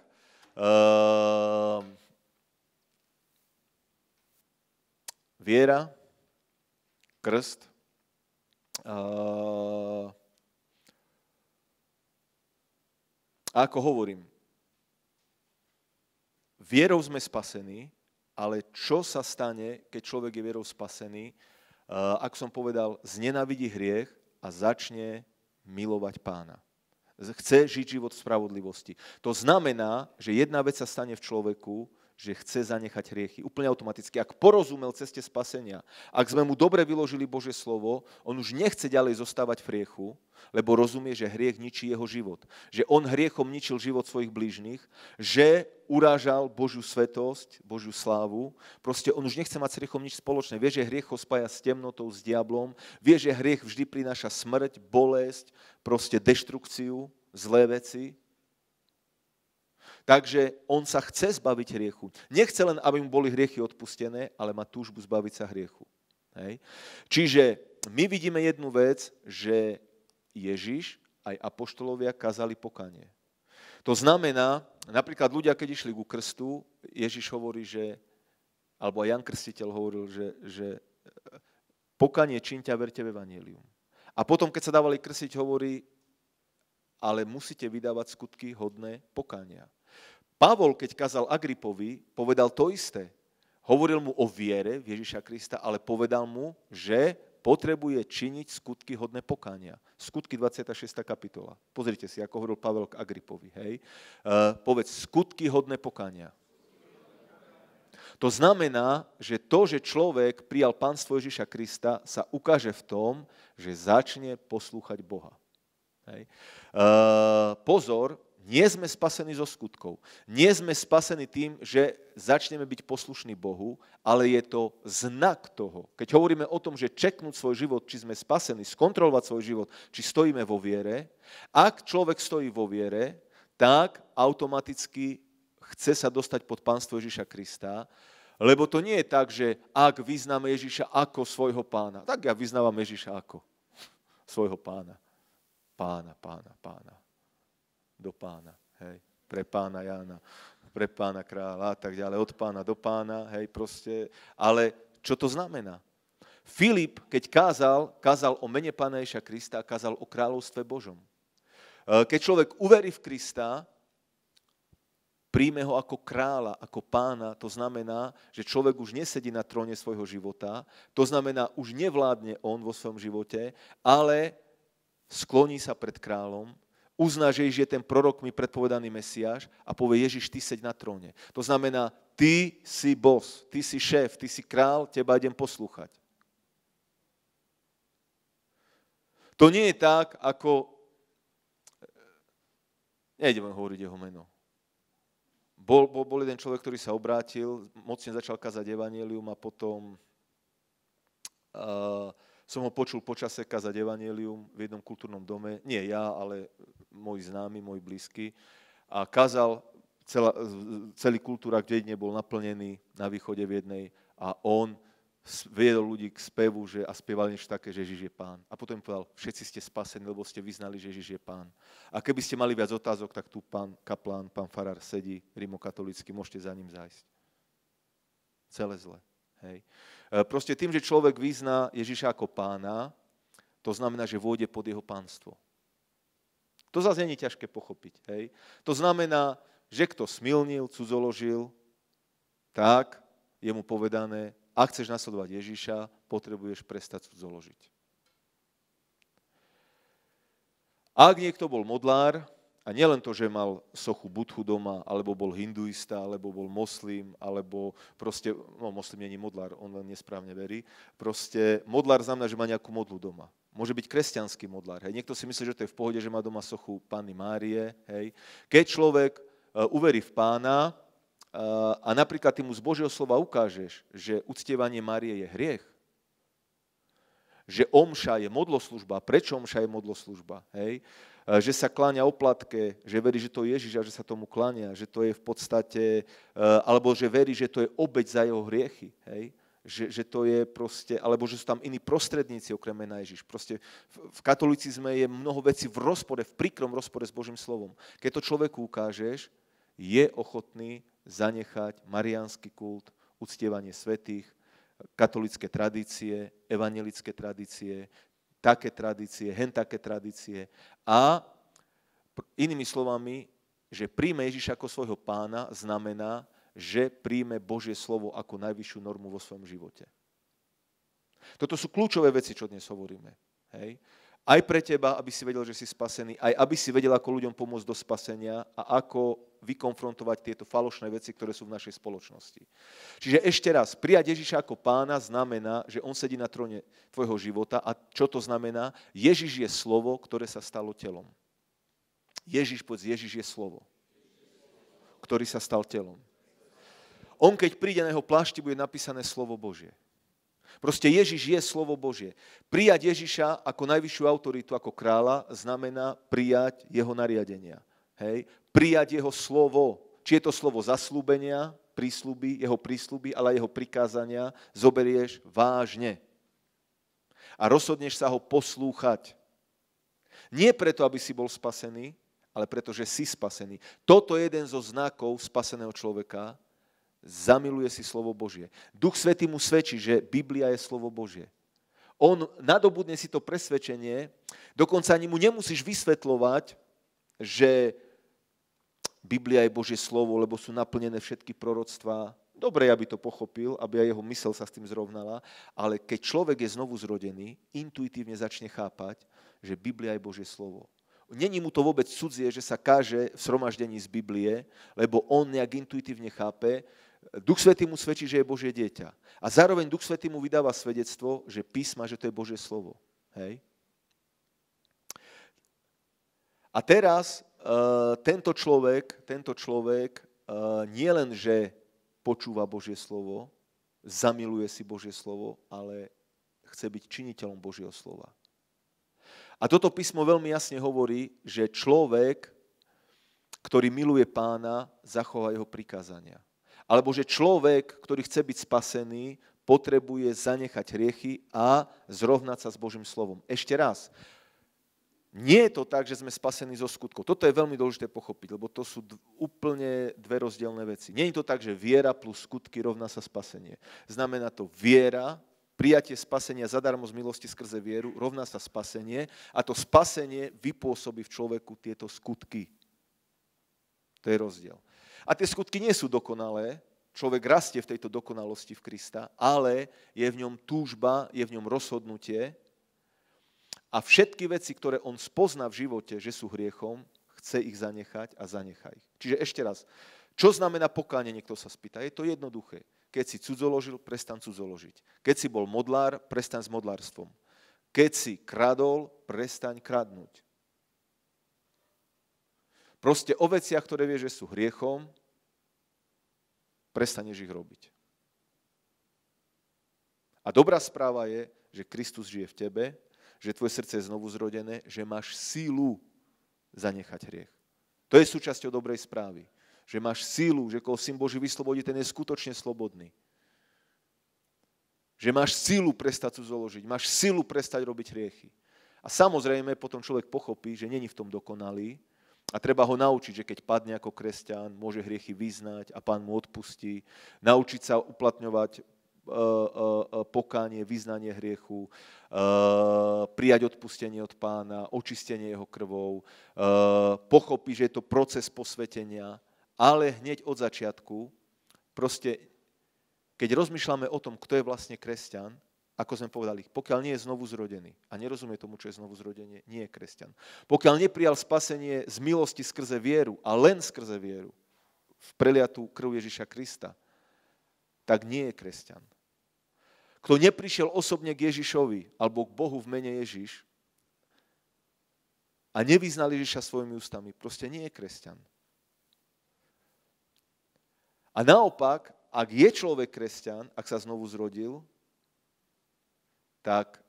Uh, viera, krst, uh, ako hovorím, vierou sme spasení, ale čo sa stane, keď človek je vierou spasený, eh, ak som povedal, znenavidí hriech a začne milovať pána. Chce žiť život v spravodlivosti. To znamená, že jedna vec sa stane v človeku, že chce zanechať hriechy. Úplne automaticky. Ak porozumel ceste spasenia, ak sme mu dobre vyložili Božie slovo, on už nechce ďalej zostávať v hriechu, lebo rozumie, že hriech ničí jeho život. Že on hriechom ničil život svojich blížnych, že urážal Božiu svetosť, Božiu slávu. Proste on už nechce mať s hriechom nič spoločné. Vie, že hriech ho spája s temnotou, s diablom. Vie, že hriech vždy prináša smrť, bolesť, proste deštrukciu, zlé veci. Takže on sa chce zbaviť hriechu. Nechce len, aby mu boli hriechy odpustené, ale má túžbu zbaviť sa hriechu. Hej. Čiže my vidíme jednu vec, že Ježiš aj apoštolovia kazali pokanie. To znamená, napríklad ľudia, keď išli ku krstu, Ježiš hovorí, že, alebo Jan Krstiteľ hovoril, že, že e, pokanie činťa verte v Evangelium. A potom, keď sa dávali krstiť, hovorí, ale musíte vydávať skutky hodné pokania. Pavol, keď kazal Agripovi, povedal to isté. Hovoril mu o viere v Ježiša Krista, ale povedal mu, že potrebuje činiť skutky hodné pokania. Skutky 26. kapitola. Pozrite si, ako hovoril Pavel k Agripovi. Hej. Uh, povedz, skutky hodné pokania. To znamená, že to, že človek prijal pánstvo Ježiša Krista, sa ukáže v tom, že začne poslúchať Boha. Hej. Uh, pozor, nie sme spasení zo skutkov. Nie sme spasení tým, že začneme byť poslušní Bohu, ale je to znak toho. Keď hovoríme o tom, že čeknúť svoj život, či sme spasení, skontrolovať svoj život, či stojíme vo viere, ak človek stojí vo viere, tak automaticky chce sa dostať pod pánstvo Ježiša Krista, lebo to nie je tak, že ak vyznáme Ježiša ako svojho pána, tak ja vyznávam Ježiša ako svojho pána. Pána, pána, pána do pána. Hej. Pre pána Jána, pre pána kráľa a tak ďalej, od pána do pána, hej, proste. Ale čo to znamená? Filip, keď kázal, kázal o mene Pána Ježa Krista kázal o kráľovstve Božom. E, keď človek uverí v Krista, príjme ho ako kráľa, ako pána, to znamená, že človek už nesedí na tróne svojho života, to znamená, už nevládne on vo svojom živote, ale skloní sa pred kráľom uzná, že Ježiš je ten prorokmi predpovedaný Mesiáš a povie, Ježiš, ty seď na tróne. To znamená, ty si bos, ty si šéf, ty si král, teba idem poslúchať. To nie je tak, ako... Nejdem hovoriť jeho meno. Bol, bol, bol jeden človek, ktorý sa obrátil, mocne začal kazať evanielium a potom uh, som ho počul počase kazať evanielium v jednom kultúrnom dome. Nie ja, ale môj známy, môj blízky, a kázal celá, celý kde dne bol naplnený na východe v jednej a on viedol ľudí k spevu že, a spievali niečo také, že Ježiš je pán. A potom povedal, všetci ste spasení, lebo ste vyznali, že Ježiš je pán. A keby ste mali viac otázok, tak tu pán kaplán, pán farár sedí rimokatolicky, môžete za ním zajsť. Celé zle. Hej. E, proste tým, že človek vyzná Ježiša ako pána, to znamená, že vôjde pod jeho pánstvo. To zase není ťažké pochopiť. Hej? To znamená, že kto smilnil, cudzoložil, tak je mu povedané, ak chceš nasledovať Ježiša, potrebuješ prestať cudzoložiť. Ak niekto bol modlár, a nielen to, že mal sochu budhu doma, alebo bol hinduista, alebo bol moslim, alebo proste, no moslim není modlár, on len nesprávne verí, proste modlár znamená, že má nejakú modlu doma. Môže byť kresťanský modlár. Hej. Niekto si myslí, že to je v pohode, že má doma sochu Panny Márie. Hej. Keď človek e, uverí v pána e, a napríklad ty mu z Božieho slova ukážeš, že uctievanie Márie je hriech, že omša je modloslužba, prečo omša je modloslužba, hej? E, že sa kláňa oplatke, že verí, že to je Ježiš a že sa tomu kláňa, že to je v podstate, alebo že verí, že to je obeď za jeho hriechy. Hej? že, že to je proste, alebo že sú tam iní prostredníci okrem mena Ježiš. Proste v, v katolicizme je mnoho vecí v rozpore, v príkrom rozpore s Božím slovom. Keď to človeku ukážeš, je ochotný zanechať mariánsky kult, uctievanie svetých, katolické tradície, evangelické tradície, také tradície, hen také tradície a inými slovami, že príjme Ježiša ako svojho pána znamená, že príjme Božie slovo ako najvyššiu normu vo svojom živote. Toto sú kľúčové veci, čo dnes hovoríme. Hej? Aj pre teba, aby si vedel, že si spasený, aj aby si vedel, ako ľuďom pomôcť do spasenia a ako vykonfrontovať tieto falošné veci, ktoré sú v našej spoločnosti. Čiže ešte raz, prijať Ježiša ako pána znamená, že on sedí na trone tvojho života a čo to znamená? Ježiš je slovo, ktoré sa stalo telom. Ježiš, povedz, Ježiš je slovo, ktorý sa stal telom. On, keď príde na jeho plášti, bude napísané slovo Božie. Proste Ježiš je slovo Božie. Prijať Ježiša ako najvyššiu autoritu, ako kráľa, znamená prijať jeho nariadenia. Hej? Prijať jeho slovo. Či je to slovo zaslúbenia, prísluby, jeho prísluby, ale jeho prikázania zoberieš vážne. A rozhodneš sa ho poslúchať. Nie preto, aby si bol spasený, ale preto, že si spasený. Toto je jeden zo znakov spaseného človeka, zamiluje si slovo Božie. Duch Svetý mu svedčí, že Biblia je slovo Božie. On nadobudne si to presvedčenie, dokonca ani mu nemusíš vysvetľovať, že Biblia je Božie slovo, lebo sú naplnené všetky proroctvá. Dobre, ja by to pochopil, aby aj jeho mysel sa s tým zrovnala, ale keď človek je znovu zrodený, intuitívne začne chápať, že Biblia je Božie slovo. Není mu to vôbec cudzie, že sa káže v sromaždení z Biblie, lebo on nejak intuitívne chápe, Duch Svetý mu svedčí, že je Božie dieťa. A zároveň Duch Svetý mu vydáva svedectvo, že písma, že to je Božie slovo. Hej? A teraz uh, tento človek, tento človek uh, nie len, že počúva Božie slovo, zamiluje si Božie slovo, ale chce byť činiteľom Božieho slova. A toto písmo veľmi jasne hovorí, že človek, ktorý miluje pána, zachová jeho prikázania. Alebo že človek, ktorý chce byť spasený, potrebuje zanechať hriechy a zrovnať sa s Božím slovom. Ešte raz, nie je to tak, že sme spasení zo skutkov. Toto je veľmi dôležité pochopiť, lebo to sú úplne dve rozdielne veci. Nie je to tak, že viera plus skutky rovná sa spasenie. Znamená to viera, prijatie spasenia zadarmo z milosti skrze vieru rovná sa spasenie a to spasenie vypôsobí v človeku tieto skutky. To je rozdiel. A tie skutky nie sú dokonalé, človek rastie v tejto dokonalosti v Krista, ale je v ňom túžba, je v ňom rozhodnutie a všetky veci, ktoré on spozná v živote, že sú hriechom, chce ich zanechať a ich. Čiže ešte raz, čo znamená pokáne, niekto sa spýta. Je to jednoduché. Keď si cudzoložil, prestan cudzoložiť. Keď si bol modlár, prestan s modlárstvom. Keď si kradol, prestaň kradnúť. Proste o veciach, ktoré vieš, že sú hriechom, prestaneš ich robiť. A dobrá správa je, že Kristus žije v tebe, že tvoje srdce je znovu zrodené, že máš sílu zanechať hriech. To je súčasťou dobrej správy. Že máš sílu, že koho syn Boží vyslobodí, ten je skutočne slobodný. Že máš sílu prestať cudzoložiť, máš sílu prestať robiť hriechy. A samozrejme potom človek pochopí, že není v tom dokonalý, a treba ho naučiť, že keď padne ako kresťan, môže hriechy vyznať a pán mu odpustí. Naučiť sa uplatňovať e, e, e, pokánie, vyznanie hriechu, prijať odpustenie od pána, očistenie jeho krvou, pochopiť, že je to proces posvetenia, ale hneď od začiatku, proste keď rozmýšľame o tom, kto je vlastne kresťan, ako sme povedali, pokiaľ nie je znovu zrodený a nerozumie tomu, čo je znovu zrodenie, nie je kresťan. Pokiaľ neprijal spasenie z milosti skrze vieru a len skrze vieru v preliatú krv Ježiša Krista, tak nie je kresťan. Kto neprišiel osobne k Ježišovi alebo k Bohu v mene Ježiš a nevyznal Ježiša svojimi ústami, proste nie je kresťan. A naopak, ak je človek kresťan, ak sa znovu zrodil, tak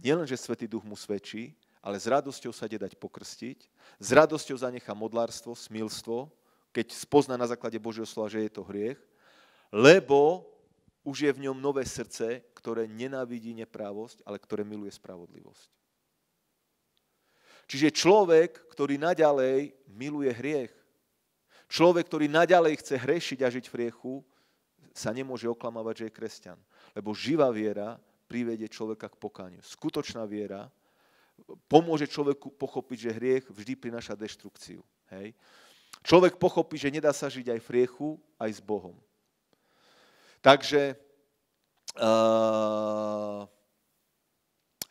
nielen, že Svetý Duch mu svedčí, ale s radosťou sa ide dať pokrstiť, s radosťou zanechá modlárstvo, smilstvo, keď spozná na základe Božieho slova, že je to hriech, lebo už je v ňom nové srdce, ktoré nenávidí neprávosť, ale ktoré miluje spravodlivosť. Čiže človek, ktorý naďalej miluje hriech, človek, ktorý naďalej chce hrešiť a žiť v hriechu, sa nemôže oklamávať, že je kresťan. Lebo živá viera privede človeka k pokániu. Skutočná viera pomôže človeku pochopiť, že hriech vždy prináša deštrukciu. Hej? Človek pochopí, že nedá sa žiť aj v riechu, aj s Bohom. Takže uh,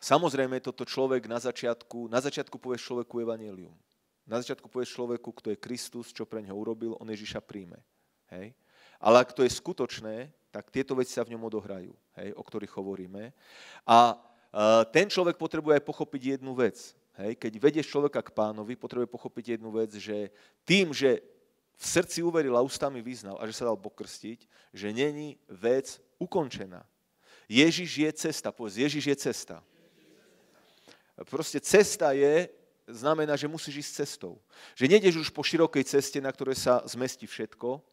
samozrejme toto človek na začiatku, na začiatku povieš človeku evanelium. Na začiatku povieš človeku, kto je Kristus, čo pre neho urobil, on Ježiša príjme. Hej? ale ak to je skutočné, tak tieto veci sa v ňom odohrajú, hej, o ktorých hovoríme. A e, ten človek potrebuje aj pochopiť jednu vec. Hej, keď vedieš človeka k pánovi, potrebuje pochopiť jednu vec, že tým, že v srdci uveril a ústami vyznal a že sa dal pokrstiť, že není vec ukončená. Ježiš je cesta, povedz, Ježiš je cesta. Proste cesta je, znamená, že musíš ísť cestou. Že nejdeš už po širokej ceste, na ktoré sa zmestí všetko,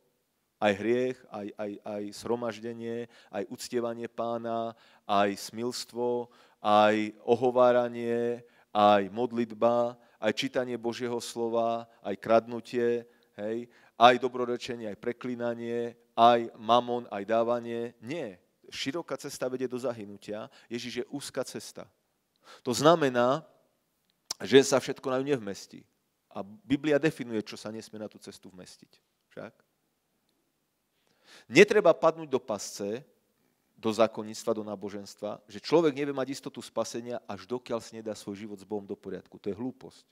aj hriech, aj, aj, aj sromaždenie, aj uctievanie pána, aj smilstvo, aj ohováranie, aj modlitba, aj čítanie Božieho slova, aj kradnutie, hej, aj dobrorečenie, aj preklinanie, aj mamon, aj dávanie. Nie. Široká cesta vedie do zahynutia. Ježiš je úzka cesta. To znamená, že sa všetko na ňu nevmestí. A Biblia definuje, čo sa nesmie na tú cestu vmestiť. Však? Netreba padnúť do pasce, do zákonníctva, do náboženstva, že človek nevie mať istotu spasenia, až dokiaľ si nedá svoj život s Bohom do poriadku. To je hlúposť.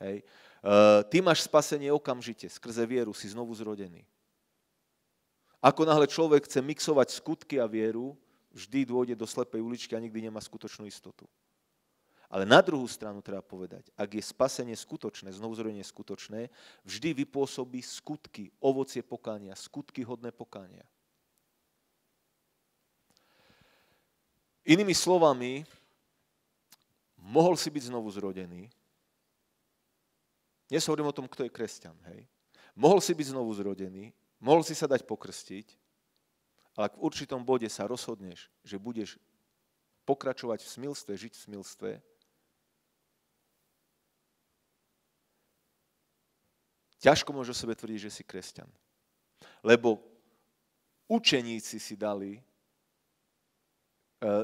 Hej. E, ty máš spasenie okamžite, skrze vieru, si znovu zrodený. Ako náhle človek chce mixovať skutky a vieru, vždy dôjde do slepej uličky a nikdy nemá skutočnú istotu. Ale na druhú stranu treba povedať, ak je spasenie skutočné, znovuzrodenie skutočné, vždy vypôsobí skutky, ovocie pokania, skutky hodné pokania. Inými slovami, mohol si byť znovu zrodený. Dnes hovorím o tom, kto je kresťan. Hej. Mohol si byť znovu zrodený, mohol si sa dať pokrstiť, ale ak v určitom bode sa rozhodneš, že budeš pokračovať v smilstve, žiť v smilstve, ťažko môže o sebe tvrdiť, že si kresťan. Lebo učeníci si dali, e,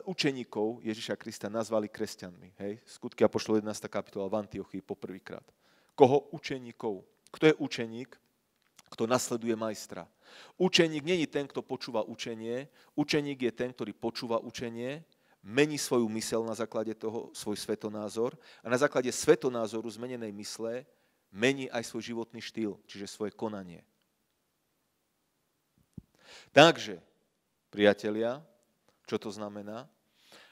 učeníkov Ježiša Krista nazvali kresťanmi. Hej? Skutky Apoštol 11. kapitola v Antiochii poprvýkrát. Koho učeníkov? Kto je učeník? Kto nasleduje majstra. Učeník není ten, kto počúva učenie. Učeník je ten, ktorý počúva učenie, mení svoju mysel na základe toho, svoj svetonázor a na základe svetonázoru zmenenej mysle mení aj svoj životný štýl, čiže svoje konanie. Takže, priatelia, čo to znamená?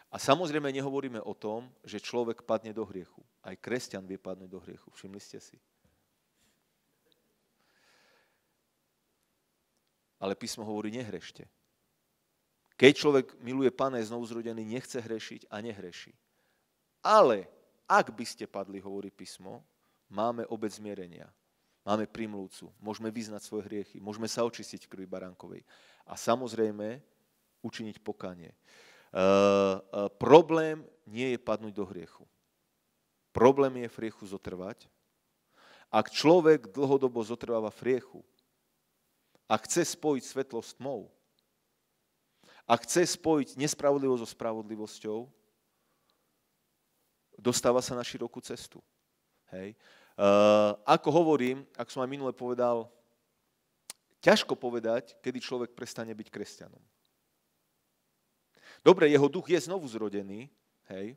A samozrejme nehovoríme o tom, že človek padne do hriechu. Aj kresťan vie padnúť do hriechu. Všimli ste si? Ale písmo hovorí, nehrešte. Keď človek miluje Pána, je znovuzrodený, nechce hrešiť a nehreší. Ale ak by ste padli, hovorí písmo, Máme obec zmierenia. Máme primlúcu. Môžeme vyznať svoje hriechy. Môžeme sa očistiť krvi barankovej. A samozrejme učiniť pokanie. E, ehm, e, problém nie je padnúť do hriechu. Problém je v hriechu zotrvať. Ak človek dlhodobo zotrváva v hriechu a chce spojiť svetlo s tmou, a chce spojiť nespravodlivosť so spravodlivosťou, dostáva sa na širokú cestu. Hej. Eh, ako hovorím, ak som aj minule povedal, ťažko povedať, kedy človek prestane byť kresťanom. Dobre, jeho duch je znovu zrodený, hej.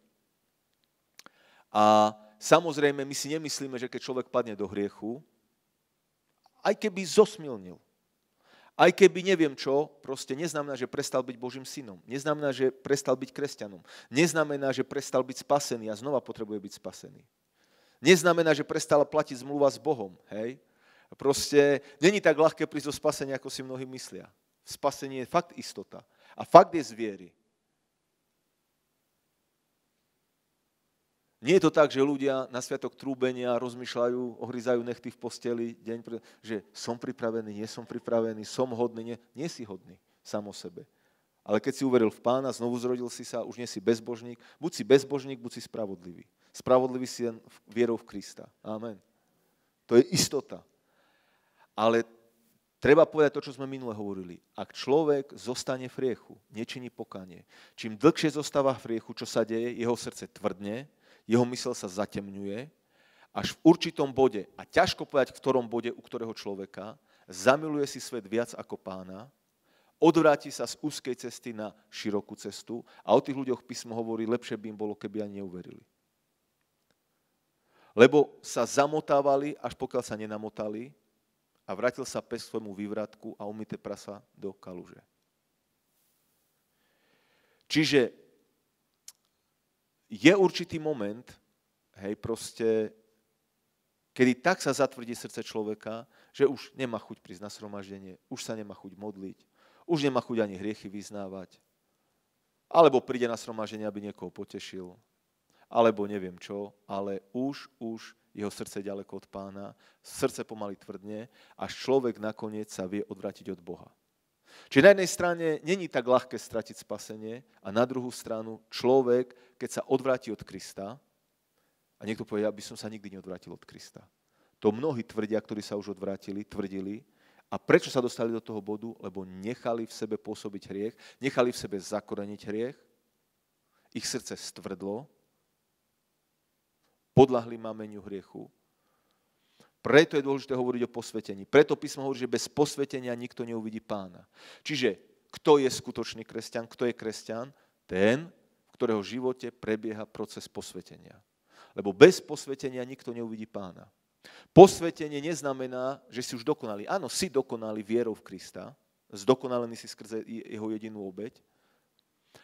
A samozrejme, my si nemyslíme, že keď človek padne do hriechu, aj keby zosmilnil, aj keby neviem čo, proste neznamená, že prestal byť Božím synom. Neznamená, že prestal byť kresťanom. Neznamená, že prestal byť spasený a znova potrebuje byť spasený neznamená, že prestala platiť zmluva s Bohom. Hej? Proste není tak ľahké prísť do spasenia, ako si mnohí myslia. Spasenie je fakt istota. A fakt je z viery. Nie je to tak, že ľudia na sviatok trúbenia rozmýšľajú, ohryzajú nechty v posteli deň, že som pripravený, nie som pripravený, som hodný, nie, nie si hodný sám o sebe. Ale keď si uveril v pána, znovu zrodil si sa, už nie si bezbožník, buď si bezbožník, buď si spravodlivý. Spravodlivý si len vierou v Krista. Amen. To je istota. Ale treba povedať to, čo sme minule hovorili. Ak človek zostane v riechu, nečiní pokanie, čím dlhšie zostáva v riechu, čo sa deje, jeho srdce tvrdne, jeho mysel sa zatemňuje, až v určitom bode, a ťažko povedať, v ktorom bode, u ktorého človeka, zamiluje si svet viac ako pána, odvráti sa z úzkej cesty na širokú cestu a o tých ľuďoch písmo hovorí, lepšie by im bolo, keby ani neuverili lebo sa zamotávali, až pokiaľ sa nenamotali a vrátil sa pes svojmu vývratku a umyté prasa do kaluže. Čiže je určitý moment, hej, proste, kedy tak sa zatvrdí srdce človeka, že už nemá chuť prísť na sromaždenie, už sa nemá chuť modliť, už nemá chuť ani hriechy vyznávať, alebo príde na sromaždenie, aby niekoho potešil, alebo neviem čo, ale už, už jeho srdce je ďaleko od pána, srdce pomaly tvrdne, až človek nakoniec sa vie odvratiť od Boha. Čiže na jednej strane není tak ľahké stratiť spasenie a na druhú stranu človek, keď sa odvráti od Krista, a niekto povie, aby by som sa nikdy neodvrátil od Krista. To mnohí tvrdia, ktorí sa už odvrátili, tvrdili, a prečo sa dostali do toho bodu? Lebo nechali v sebe pôsobiť hriech, nechali v sebe zakoreniť hriech, ich srdce stvrdlo podľahli mameniu hriechu. Preto je dôležité hovoriť o posvetení. Preto písmo hovorí, že bez posvetenia nikto neuvidí pána. Čiže kto je skutočný kresťan, kto je kresťan? Ten, v ktorého živote prebieha proces posvetenia. Lebo bez posvetenia nikto neuvidí pána. Posvetenie neznamená, že si už dokonali. Áno, si dokonali vierou v Krista, zdokonalený si skrze jeho jedinú obeď,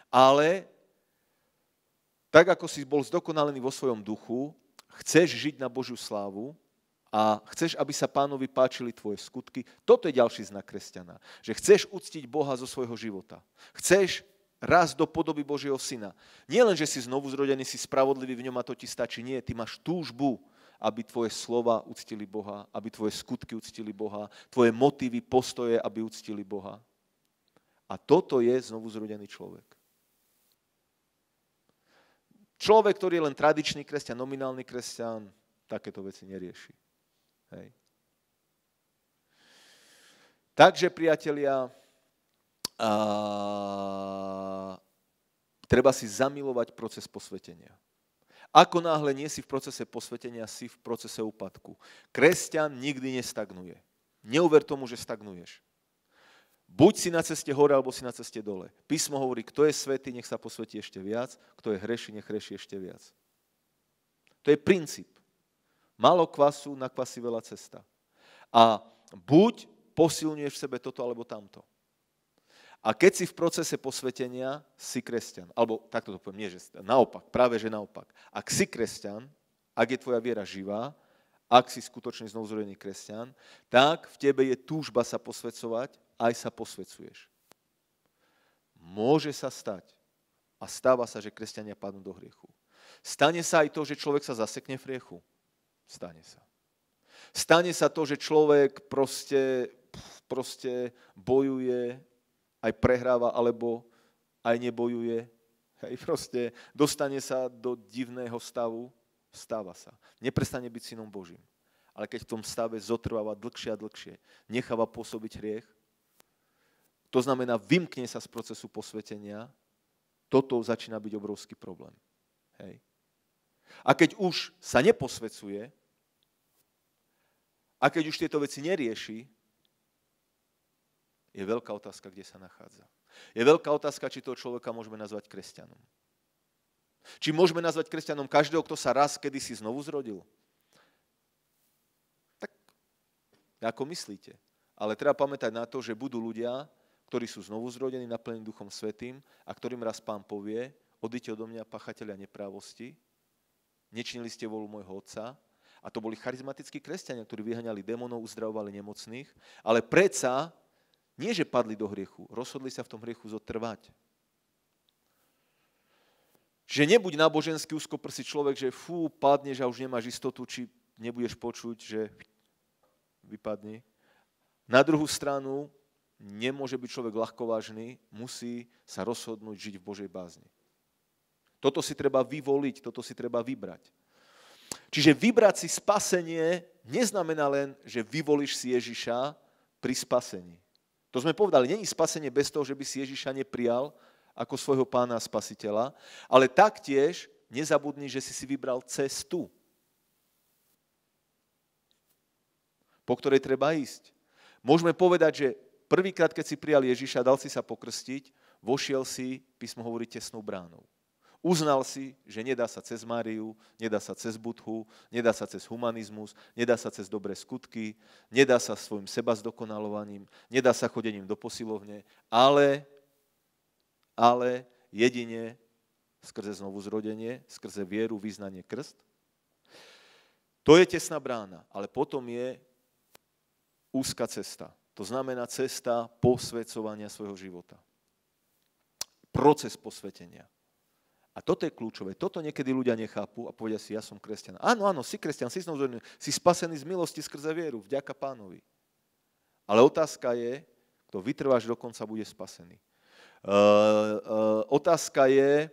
ale tak ako si bol zdokonalený vo svojom duchu, chceš žiť na Božiu slávu a chceš, aby sa pánovi páčili tvoje skutky. Toto je ďalší znak kresťana, že chceš uctiť Boha zo svojho života. Chceš raz do podoby Božieho syna. Nie len, že si znovu zrodený, si spravodlivý v ňom a to ti stačí. Nie, ty máš túžbu, aby tvoje slova uctili Boha, aby tvoje skutky uctili Boha, tvoje motívy, postoje, aby uctili Boha. A toto je znovu zrodený človek. Človek, ktorý je len tradičný kresťan, nominálny kresťan, takéto veci nerieši. Hej. Takže, priatelia, a... treba si zamilovať proces posvetenia. Ako náhle nie si v procese posvetenia, si v procese úpadku. Kresťan nikdy nestagnuje. Neuver tomu, že stagnuješ. Buď si na ceste hore, alebo si na ceste dole. Písmo hovorí, kto je svetý, nech sa posvetí ešte viac, kto je hreší, nech hreší ešte viac. To je princíp. Malo kvasu, na kvasi veľa cesta. A buď posilňuješ v sebe toto alebo tamto. A keď si v procese posvetenia, si kresťan. Alebo takto to poviem, nie, že naopak, práve že naopak. Ak si kresťan, ak je tvoja viera živá, ak si skutočne znovuzrodený kresťan, tak v tebe je túžba sa posvedcovať, aj sa posvecuješ. Môže sa stať, a stáva sa, že kresťania padnú do hriechu. Stane sa aj to, že človek sa zasekne v hriechu. Stane sa. Stane sa to, že človek proste, proste bojuje, aj prehráva, alebo aj nebojuje. Hej, proste dostane sa do divného stavu, stáva sa. Neprestane byť synom Božím. Ale keď v tom stave zotrváva dlhšie a dlhšie, necháva pôsobiť hriech, to znamená, vymkne sa z procesu posvetenia, toto začína byť obrovský problém. Hej. A keď už sa neposvecuje, a keď už tieto veci nerieši, je veľká otázka, kde sa nachádza. Je veľká otázka, či toho človeka môžeme nazvať kresťanom. Či môžeme nazvať kresťanom každého, kto sa raz kedysi znovu zrodil. Tak ako myslíte? Ale treba pamätať na to, že budú ľudia, ktorí sú znovu zrodení, naplnení Duchom Svetým a ktorým raz Pán povie, odíte odo mňa pachateľia neprávosti, nečinili ste volu môjho Otca, a to boli charizmatickí kresťania, ktorí vyhaňali démonov, uzdravovali nemocných, ale predsa nie, že padli do hriechu, rozhodli sa v tom hriechu zotrvať. Že nebuď náboženský úzkoprsý človek, že fú, padneš a už nemáš istotu, či nebudeš počuť, že vypadni. Na druhú stranu, nemôže byť človek ľahkovážny, musí sa rozhodnúť žiť v Božej bázni. Toto si treba vyvoliť, toto si treba vybrať. Čiže vybrať si spasenie neznamená len, že vyvolíš si Ježiša pri spasení. To sme povedali, není spasenie bez toho, že by si Ježiša neprijal ako svojho pána a spasiteľa, ale taktiež nezabudni, že si si vybral cestu, po ktorej treba ísť. Môžeme povedať, že Prvýkrát, keď si prijal Ježiša, dal si sa pokrstiť, vošiel si, písmo hovorí, tesnou bránou. Uznal si, že nedá sa cez Máriu, nedá sa cez Budhu, nedá sa cez humanizmus, nedá sa cez dobré skutky, nedá sa svojim seba zdokonalovaním, nedá sa chodením do posilovne, ale, ale jedine skrze znovu zrodenie, skrze vieru, význanie, krst. To je tesná brána, ale potom je úzka cesta. To znamená cesta posvecovania svojho života. Proces posvetenia. A toto je kľúčové. Toto niekedy ľudia nechápu a povedia si, ja som kresťan. Áno, áno, si kresťan, si znovuzorný, si spasený z milosti skrze vieru, vďaka pánovi. Ale otázka je, kto vytrváš dokonca, bude spasený. Uh, uh, otázka je,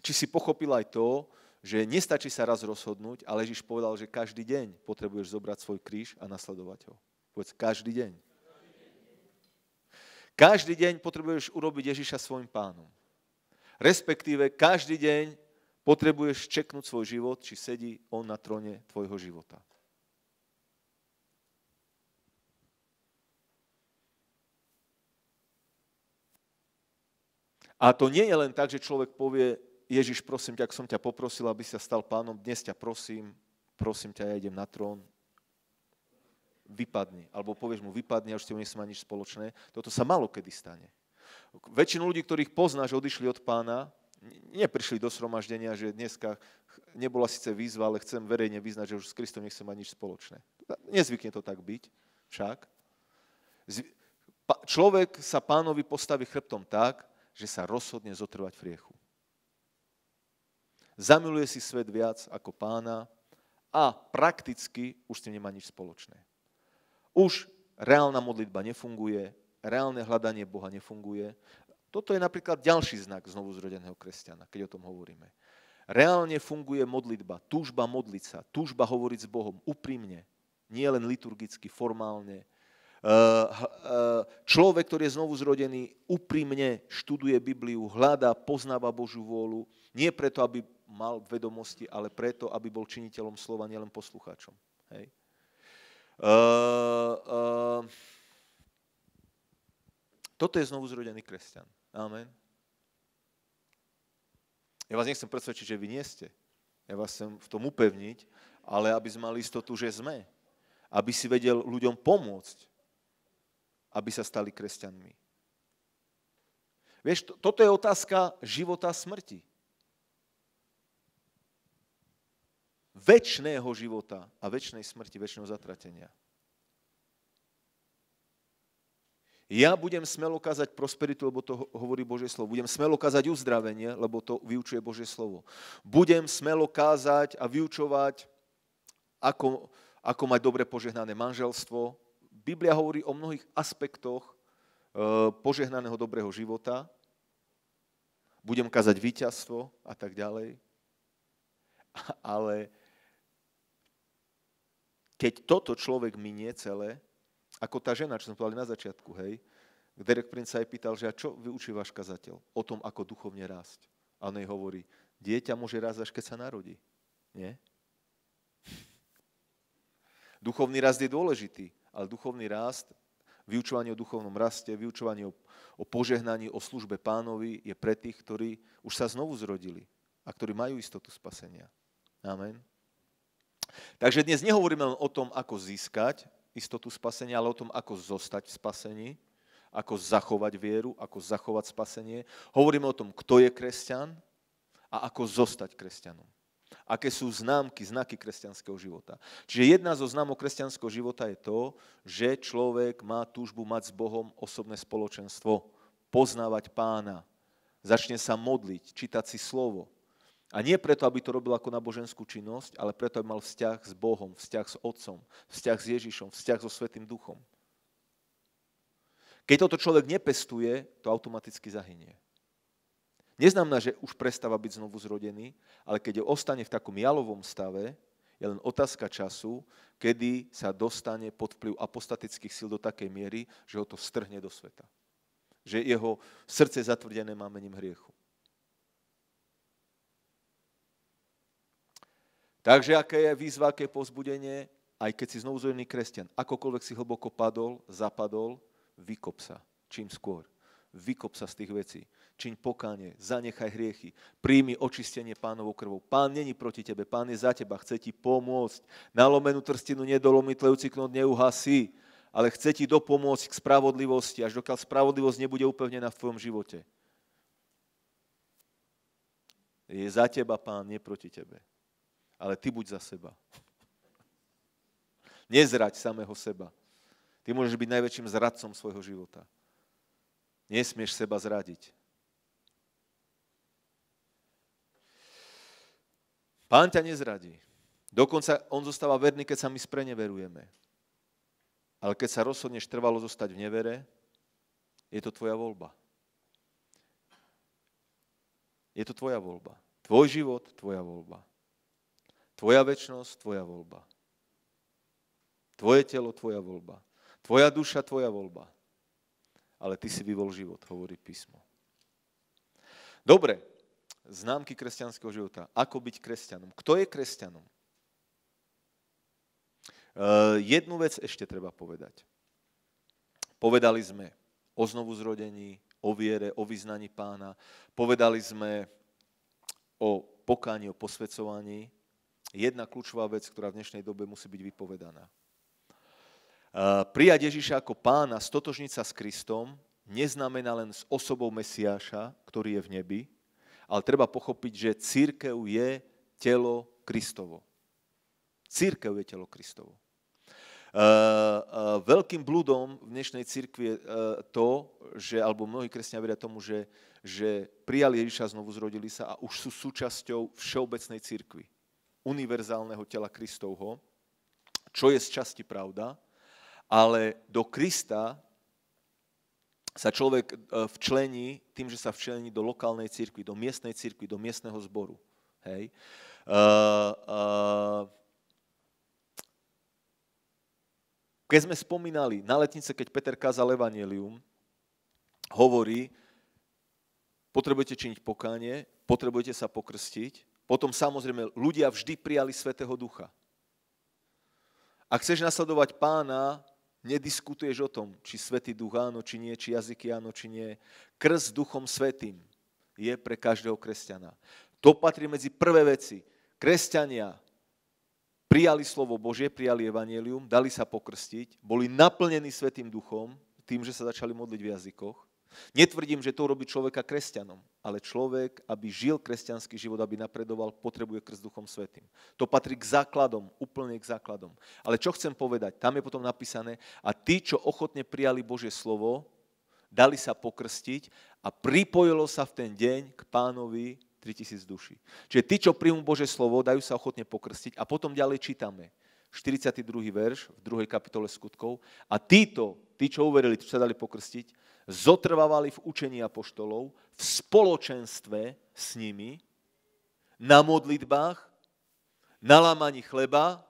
či si pochopil aj to, že nestačí sa raz rozhodnúť, ale Ježiš povedal, že každý deň potrebuješ zobrať svoj kríž a nasledovať ho. Povedz, každý deň. Každý deň potrebuješ urobiť Ježiša svojim pánom. Respektíve, každý deň potrebuješ čeknúť svoj život, či sedí on na trone tvojho života. A to nie je len tak, že človek povie, Ježiš, prosím ťa, ak som ťa poprosil, aby sa stal pánom, dnes ťa prosím, prosím ťa, ja idem na trón, vypadni. Alebo povieš mu, vypadni a už s tebou nesmá nič spoločné. Toto sa malo kedy stane. Väčšinu ľudí, ktorých poznáš, odišli od pána, neprišli do sromaždenia, že dneska nebola síce výzva, ale chcem verejne vyznať, že už s Kristom nechcem mať nič spoločné. Nezvykne to tak byť, však. Človek sa pánovi postaví chrbtom tak, že sa rozhodne zotrvať v riechu zamiluje si svet viac ako pána a prakticky už s tým nemá nič spoločné. Už reálna modlitba nefunguje, reálne hľadanie Boha nefunguje. Toto je napríklad ďalší znak znovu zrodeného kresťana, keď o tom hovoríme. Reálne funguje modlitba, túžba modliť sa, túžba hovoriť s Bohom úprimne, nie len liturgicky, formálne. Eh, eh, človek, ktorý je znovu zrodený, úprimne študuje Bibliu, hľadá, poznáva Božiu vôľu, nie preto, aby mal vedomosti, ale preto, aby bol činiteľom slova, nielen poslucháčom. Hej. Uh, uh, toto je znovu zrodený kresťan. Amen. Ja vás nechcem presvedčiť, že vy nie ste. Ja vás chcem v tom upevniť, ale aby sme mali istotu, že sme. Aby si vedel ľuďom pomôcť, aby sa stali kresťanmi. Vieš, toto je otázka života a smrti. väčšného života a väčšnej smrti, väčšného zatratenia. Ja budem smelo kázať prosperitu, lebo to hovorí Božie slovo. Budem smelo kázať uzdravenie, lebo to vyučuje Božie slovo. Budem smelo kázať a vyučovať, ako, ako mať dobre požehnané manželstvo. Biblia hovorí o mnohých aspektoch e, požehnaného dobrého života. Budem kázať víťazstvo a tak ďalej. Ale keď toto človek minie celé, ako tá žena, čo sme povedali na začiatku, hej, Derek Prince sa jej pýtal, že a čo vyučí váš kazateľ o tom, ako duchovne rásť. A on jej hovorí, dieťa môže rásť, až keď sa narodí. Nie? Duchovný rast je dôležitý, ale duchovný rast, vyučovanie o duchovnom raste, vyučovanie o, o požehnaní, o službe pánovi je pre tých, ktorí už sa znovu zrodili a ktorí majú istotu spasenia. Amen. Takže dnes nehovoríme len o tom, ako získať istotu spasenia, ale o tom, ako zostať v spasení, ako zachovať vieru, ako zachovať spasenie. Hovoríme o tom, kto je kresťan a ako zostať kresťanom. Aké sú známky, znaky kresťanského života. Čiže jedna zo známok kresťanského života je to, že človek má túžbu mať s Bohom osobné spoločenstvo, poznávať pána, začne sa modliť, čítať si slovo, a nie preto, aby to robil ako Boženskú činnosť, ale preto, aby mal vzťah s Bohom, vzťah s Otcom, vzťah s Ježišom, vzťah so Svetým Duchom. Keď toto človek nepestuje, to automaticky zahynie. Neznamená, že už prestáva byť znovu zrodený, ale keď ostane v takom jalovom stave, je len otázka času, kedy sa dostane pod vplyv apostatických síl do takej miery, že ho to strhne do sveta. Že jeho srdce zatvrdené má mením hriechu. Takže aké je výzva, aké je pozbudenie, aj keď si zvolený kresťan, akokoľvek si hlboko padol, zapadol, vykop sa čím skôr. Vykop sa z tých vecí. Čiň pokáne, zanechaj hriechy, príjmi očistenie pánovou krvou. Pán není proti tebe, pán je za teba, chce ti pomôcť. Nalomenú trstinu nedolomit, tlejúci knot neuhasí, ale chce ti dopomôcť k spravodlivosti, až dokiaľ spravodlivosť nebude upevnená v tvojom živote. Je za teba pán, nie proti tebe ale ty buď za seba. Nezrať samého seba. Ty môžeš byť najväčším zradcom svojho života. Nesmieš seba zradiť. Pán ťa nezradí. Dokonca on zostáva verný, keď sa my spreneverujeme. Ale keď sa rozhodneš trvalo zostať v nevere, je to tvoja voľba. Je to tvoja voľba. Tvoj život, tvoja voľba. Tvoja väčnosť, tvoja voľba. Tvoje telo, tvoja voľba. Tvoja duša, tvoja voľba. Ale ty si vyvol život, hovorí písmo. Dobre, známky kresťanského života. Ako byť kresťanom? Kto je kresťanom? E, jednu vec ešte treba povedať. Povedali sme o znovu zrodení, o viere, o vyznaní pána. Povedali sme o pokáni, o posvedcovaní jedna kľúčová vec, ktorá v dnešnej dobe musí byť vypovedaná. E, prijať Ježiša ako pána, stotožniť sa s Kristom, neznamená len s osobou Mesiáša, ktorý je v nebi, ale treba pochopiť, že církev je telo Kristovo. Církev je telo Kristovo. E, e, veľkým blúdom v dnešnej církvi je to, že, alebo mnohí kresťania veria tomu, že, že prijali Ježiša, znovu zrodili sa a už sú súčasťou všeobecnej církvy univerzálneho tela Kristovho, čo je z časti pravda, ale do Krista sa človek e, včlení tým, že sa včlení do lokálnej cirkvi, do miestnej cirkvi, do miestneho zboru. Hej. Uh, uh, keď sme spomínali, na letnice, keď Peter kázal Evangelium, hovorí, potrebujete činiť pokánie, potrebujete sa pokrstiť, potom samozrejme ľudia vždy prijali Svetého Ducha. Ak chceš nasledovať pána, nediskutuješ o tom, či Svetý Duch áno, či nie, či jazyky áno, či nie. Krst Duchom Svetým je pre každého kresťana. To patrí medzi prvé veci. Kresťania prijali slovo Božie, prijali evanelium, dali sa pokrstiť, boli naplnení Svetým Duchom, tým, že sa začali modliť v jazykoch, Netvrdím, že to robí človeka kresťanom, ale človek, aby žil kresťanský život, aby napredoval, potrebuje krst Duchom Svetým. To patrí k základom, úplne k základom. Ale čo chcem povedať, tam je potom napísané, a tí, čo ochotne prijali Božie slovo, dali sa pokrstiť a pripojilo sa v ten deň k pánovi 3000 duší. Čiže tí, čo príjmu Bože slovo, dajú sa ochotne pokrstiť a potom ďalej čítame 42. verš v 2. kapitole skutkov a títo, tí, čo uverili, čo sa dali pokrstiť, zotrvávali v učení apoštolov, v spoločenstve s nimi, na modlitbách, na lámaní chleba,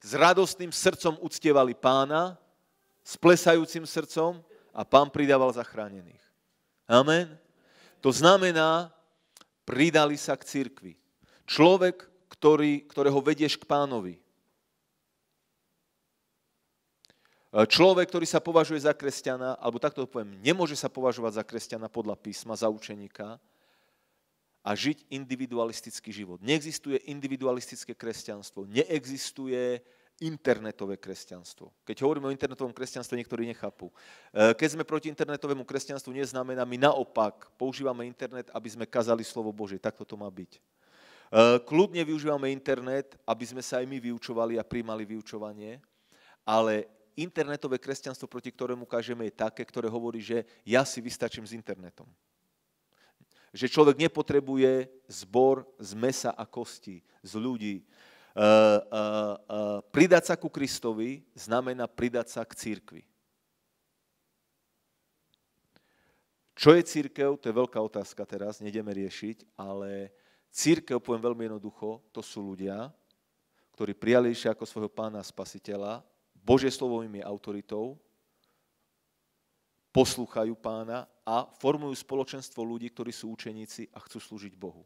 s radostným srdcom uctievali pána, s plesajúcim srdcom a pán pridával zachránených. Amen. To znamená, pridali sa k cirkvi. Človek, ktorý, ktorého vedieš k pánovi, E, človek, ktorý sa považuje za kresťana, alebo takto to poviem, nemôže sa považovať za kresťana podľa písma, za učeníka a žiť individualistický život. Neexistuje individualistické kresťanstvo, neexistuje internetové kresťanstvo. Keď hovoríme o internetovom kresťanstve, niektorí nechápu. E, keď sme proti internetovému kresťanstvu, neznamená, my naopak používame internet, aby sme kazali slovo Bože. Takto to má byť. E, kľudne využívame internet, aby sme sa aj my vyučovali a príjmali vyučovanie, ale internetové kresťanstvo, proti ktorému kažeme, je také, ktoré hovorí, že ja si vystačím s internetom. Že človek nepotrebuje zbor z mesa a kosti, z ľudí. Uh, uh, uh, pridať sa ku Kristovi znamená pridať sa k církvi. Čo je církev, to je veľká otázka teraz, nejdeme riešiť, ale církev, poviem veľmi jednoducho, to sú ľudia, ktorí prijali Ježiša ako svojho pána a spasiteľa Božie slovo im je autoritou, poslúchajú pána a formujú spoločenstvo ľudí, ktorí sú učeníci a chcú slúžiť Bohu.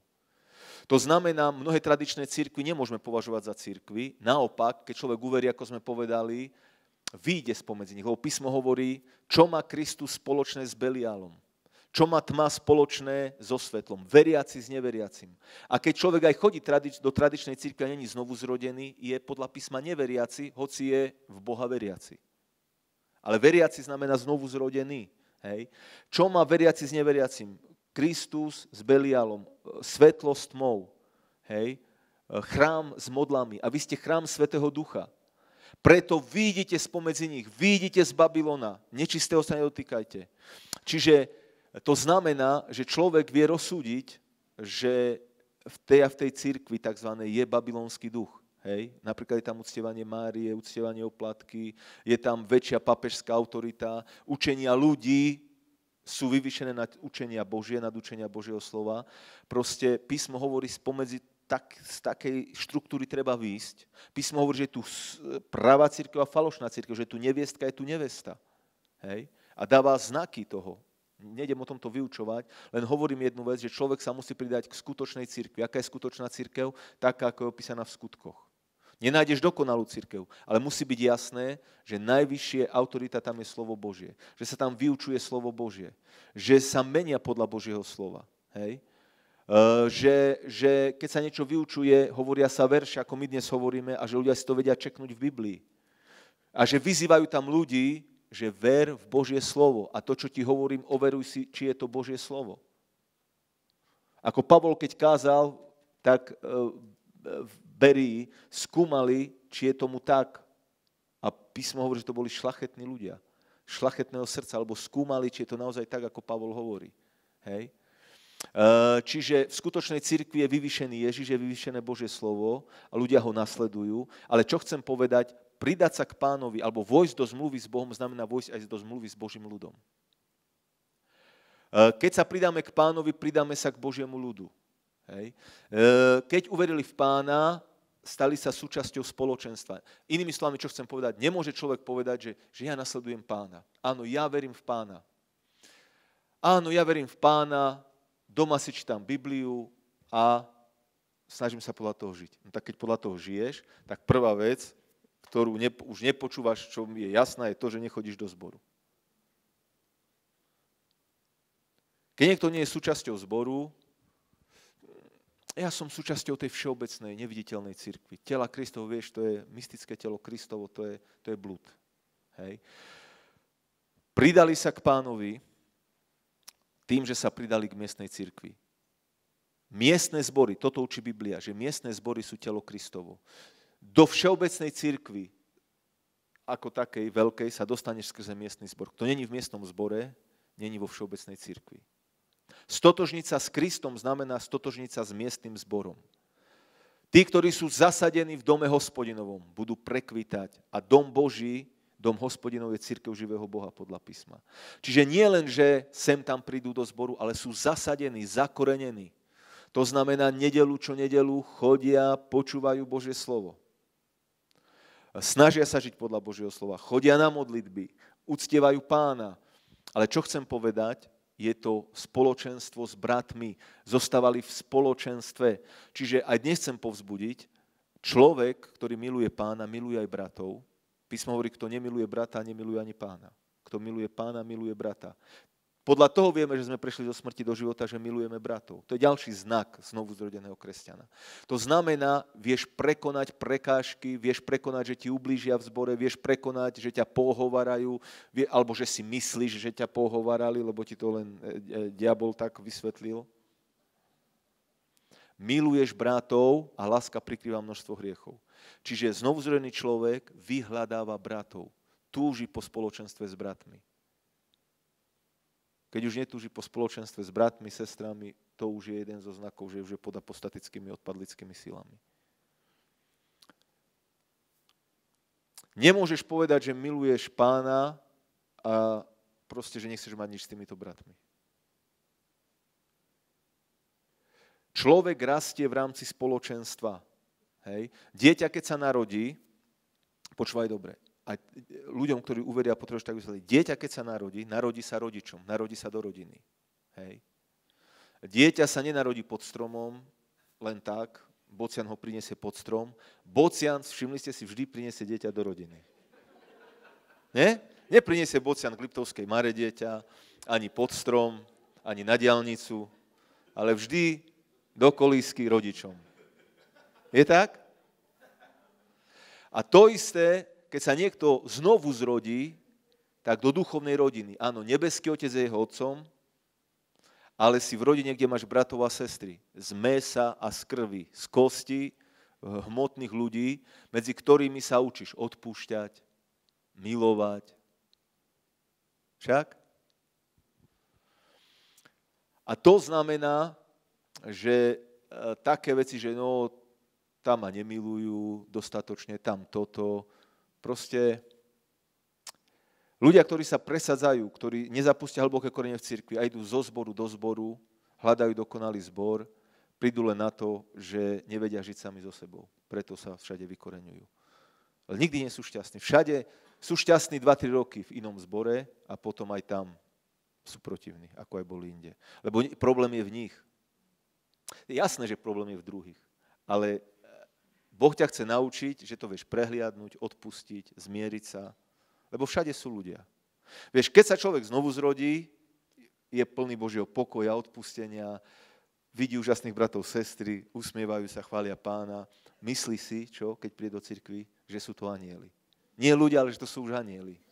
To znamená, mnohé tradičné církvy nemôžeme považovať za církvy. Naopak, keď človek uverí, ako sme povedali, vyjde spomedzi nich. Lebo písmo hovorí, čo má Kristus spoločné s Belialom. Čo má tma spoločné so svetlom? Veriaci s neveriacim. A keď človek aj chodí tradič, do tradičnej cirkvi a není znovu zrodený, je podľa písma neveriaci, hoci je v Boha veriaci. Ale veriaci znamená znovu zrodený. Hej. Čo má veriaci s neveriacim? Kristus s Belialom, svetlo s tmou, hej. chrám s modlami. A vy ste chrám Svetého Ducha. Preto výjdite spomedzi nich, výjdite z Babylona, nečistého sa nedotýkajte. Čiže to znamená, že človek vie rozsúdiť, že v tej a v tej cirkvi tzv. je babylonský duch. Hej? Napríklad je tam uctievanie Márie, uctievanie oplatky, je tam väčšia papežská autorita, učenia ľudí sú vyvyšené nad učenia Božie, nad učenia Božieho slova. Proste písmo hovorí spomedzi tak, z takej štruktúry treba výjsť. Písmo hovorí, že je tu pravá církev a falošná církev, že je tu neviestka, je tu nevesta. Hej? A dáva znaky toho nejdem o tomto vyučovať, len hovorím jednu vec, že človek sa musí pridať k skutočnej cirkvi. Aká je skutočná cirkev? Taká, ako je opísaná v skutkoch. Nenájdeš dokonalú cirkev, ale musí byť jasné, že najvyššie autorita tam je slovo Božie. Že sa tam vyučuje slovo Božie. Že sa menia podľa Božieho slova. Hej? že, že keď sa niečo vyučuje, hovoria sa verše, ako my dnes hovoríme, a že ľudia si to vedia čeknúť v Biblii. A že vyzývajú tam ľudí, že ver v Božie slovo a to, čo ti hovorím, overuj si, či je to Božie slovo. Ako Pavol, keď kázal, tak eh, v Berii skúmali, či je tomu tak. A písmo hovorí, že to boli šlachetní ľudia. Šlachetného srdca, alebo skúmali, či je to naozaj tak, ako Pavol hovorí. Hej? Eh, čiže v skutočnej cirkvi je vyvyšený Ježiš, je vyvyšené Božie slovo a ľudia ho nasledujú. Ale čo chcem povedať, pridať sa k pánovi alebo vojsť do zmluvy s Bohom znamená vojsť aj do zmluvy s Božím ľudom. E, keď sa pridáme k pánovi, pridáme sa k Božiemu ľudu. Hej. E, keď uverili v pána, stali sa súčasťou spoločenstva. Inými slovami, čo chcem povedať, nemôže človek povedať, že, že ja nasledujem pána. Áno, ja verím v pána. Áno, ja verím v pána, doma si čítam Bibliu a snažím sa podľa toho žiť. No tak keď podľa toho žiješ, tak prvá vec, ktorú ne, už nepočúvaš, čo je jasné, je to, že nechodíš do zboru. Keď niekto nie je súčasťou zboru, ja som súčasťou tej všeobecnej, neviditeľnej cirkvi. Tela Kristov, vieš, to je mystické telo Kristovo, to je, to je blúd. Hej. Pridali sa k pánovi tým, že sa pridali k miestnej cirkvi. Miestne zbory, toto učí Biblia, že miestne zbory sú telo Kristovo do všeobecnej cirkvi ako takej veľkej sa dostaneš skrze miestny zbor. Kto není v miestnom zbore, není vo všeobecnej cirkvi. Stotožnica s Kristom znamená stotožnica s miestnym zborom. Tí, ktorí sú zasadení v dome hospodinovom, budú prekvitať a dom Boží, dom hospodinov je církev živého Boha podľa písma. Čiže nie len, že sem tam prídu do zboru, ale sú zasadení, zakorenení. To znamená, nedelu čo nedelu chodia, počúvajú Božie slovo snažia sa žiť podľa Božieho slova, chodia na modlitby, uctievajú pána. Ale čo chcem povedať, je to spoločenstvo s bratmi. Zostávali v spoločenstve. Čiže aj dnes chcem povzbudiť, človek, ktorý miluje pána, miluje aj bratov. Písmo hovorí, kto nemiluje brata, nemiluje ani pána. Kto miluje pána, miluje brata. Podľa toho vieme, že sme prešli zo smrti do života, že milujeme bratov. To je ďalší znak znovu zrodeného kresťana. To znamená, vieš prekonať prekážky, vieš prekonať, že ti ublížia v zbore, vieš prekonať, že ťa pohovarajú, vie, alebo že si myslíš, že ťa pohovarali, lebo ti to len e, e, diabol tak vysvetlil. Miluješ bratov a láska prikrýva množstvo hriechov. Čiže znovuzrodený človek vyhľadáva bratov, túži po spoločenstve s bratmi. Keď už netúži po spoločenstve s bratmi, sestrami, to už je jeden zo znakov, že už je pod apostatickými odpadlickými silami. Nemôžeš povedať, že miluješ pána a proste, že nechceš mať nič s týmito bratmi. Človek rastie v rámci spoločenstva. Hej. Dieťa, keď sa narodí, počúvaj dobre, a ľuďom, ktorí uveria potrebujú, tak vysvetliť. Dieťa, keď sa narodí, narodí sa rodičom, narodí sa do rodiny. Hej. Dieťa sa nenarodí pod stromom, len tak, bocian ho prinesie pod strom. Bocian, všimli ste si, vždy prinesie dieťa do rodiny. Ne? Nepriniesie bocian k Liptovskej mare dieťa, ani pod strom, ani na diálnicu, ale vždy do kolísky rodičom. Je tak? A to isté keď sa niekto znovu zrodí, tak do duchovnej rodiny. Áno, nebeský otec je jeho otcom, ale si v rodine, kde máš bratov a sestry, z mesa a z krvi, z kosti, eh, hmotných ľudí, medzi ktorými sa učíš odpúšťať, milovať. Však? A to znamená, že eh, také veci, že no, tam ma nemilujú dostatočne, tam toto, proste ľudia, ktorí sa presadzajú, ktorí nezapustia hlboké korene v cirkvi a idú zo zboru do zboru, hľadajú dokonalý zbor, prídu len na to, že nevedia žiť sami so sebou. Preto sa všade vykoreňujú. Ale nikdy nie sú šťastní. Všade sú šťastní 2-3 roky v inom zbore a potom aj tam sú protivní, ako aj boli inde. Lebo problém je v nich. Jasné, že problém je v druhých, ale Boh ťa chce naučiť, že to vieš prehliadnúť, odpustiť, zmieriť sa, lebo všade sú ľudia. Vieš, keď sa človek znovu zrodí, je plný Božieho pokoja, odpustenia, vidí úžasných bratov, sestry, usmievajú sa, chvália pána, myslí si, čo, keď príde do cirkvi, že sú to anieli. Nie ľudia, ale že to sú už anieli.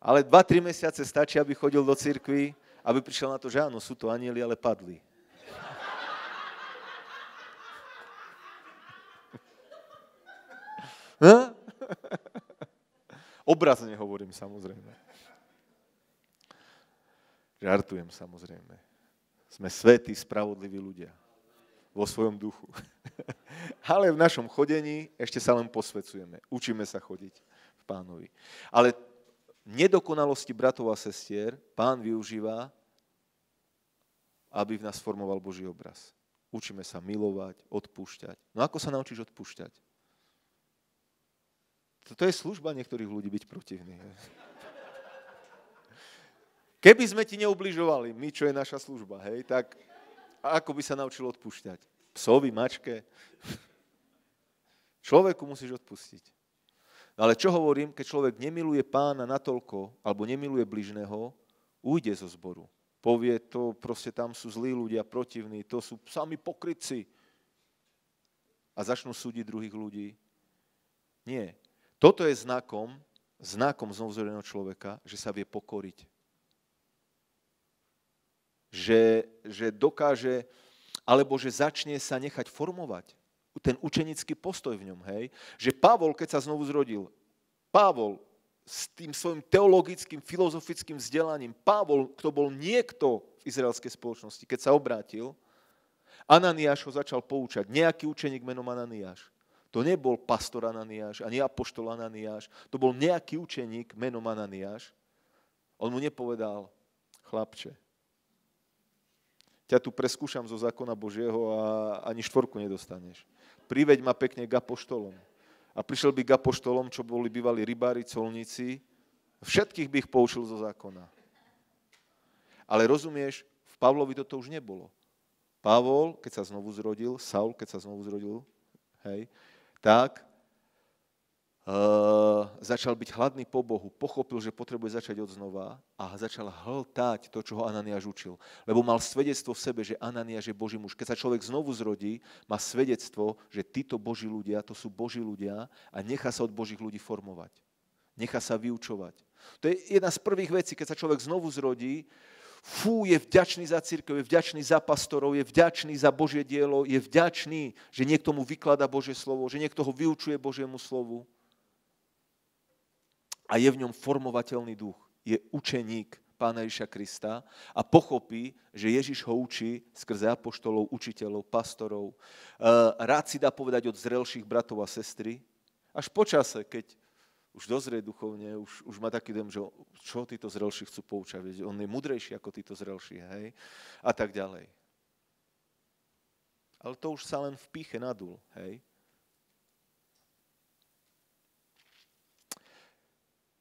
Ale 2-3 mesiace stačí, aby chodil do cirkvi, aby prišiel na to, že áno, sú to anieli, ale padli. Obrazne hovorím samozrejme. Žartujem samozrejme. Sme svätí, spravodliví ľudia. Vo svojom duchu. Ale v našom chodení ešte sa len posvecujeme. Učíme sa chodiť v pánovi. Ale nedokonalosti bratov a sestier pán využíva, aby v nás formoval Boží obraz. Učíme sa milovať, odpúšťať. No ako sa naučíš odpúšťať? to je služba niektorých ľudí byť protivný. Keby sme ti neubližovali, my, čo je naša služba, hej, tak ako by sa naučil odpúšťať? Psovi, mačke? Človeku musíš odpustiť. No ale čo hovorím, keď človek nemiluje pána natoľko, alebo nemiluje bližného, ujde zo zboru. Povie to, proste tam sú zlí ľudia, protivní, to sú sami pokrytci. A začnú súdiť druhých ľudí. Nie. Toto je znakom, znakom znovuzrodeného človeka, že sa vie pokoriť. Že, že dokáže, alebo že začne sa nechať formovať. Ten učenický postoj v ňom, hej. Že Pavol, keď sa znovu zrodil, Pavol s tým svojim teologickým, filozofickým vzdelaním, Pavol, kto bol niekto v izraelskej spoločnosti, keď sa obrátil, Ananiáš ho začal poučať, nejaký učeník menom Ananiáš. To nebol pastor Ananiáš, ani apoštol Ananiáš. To bol nejaký učeník menom Ananiáš. On mu nepovedal, chlapče, ťa tu preskúšam zo zákona Božieho a ani štvorku nedostaneš. Priveď ma pekne k apoštolom. A prišiel by k apoštolom, čo boli bývali rybári, colníci. Všetkých by ich poučil zo zákona. Ale rozumieš, v Pavlovi toto už nebolo. Pavol, keď sa znovu zrodil, Saul, keď sa znovu zrodil, hej, tak e, začal byť hladný po Bohu, pochopil, že potrebuje začať od znova a začal hltať to, čo ho Ananiáš učil. Lebo mal svedectvo v sebe, že Ananiáš je Boží muž. Keď sa človek znovu zrodí, má svedectvo, že títo Boží ľudia, to sú Boží ľudia a nechá sa od Božích ľudí formovať. Nechá sa vyučovať. To je jedna z prvých vecí, keď sa človek znovu zrodí, fú, je vďačný za církev, je vďačný za pastorov, je vďačný za Božie dielo, je vďačný, že niekto mu vyklada Božie slovo, že niekto ho vyučuje Božiemu slovu. A je v ňom formovateľný duch. Je učeník Pána Ježiša Krista a pochopí, že Ježiš ho učí skrze apoštolov, učiteľov, pastorov. Eh, rád si dá povedať od zrelších bratov a sestry. Až počase, keď už dozrie duchovne, už, už má taký dom, že čo títo zrelší chcú poučať, veď on je mudrejší ako títo zrelší, hej, a tak ďalej. Ale to už sa len v píche nadul, hej.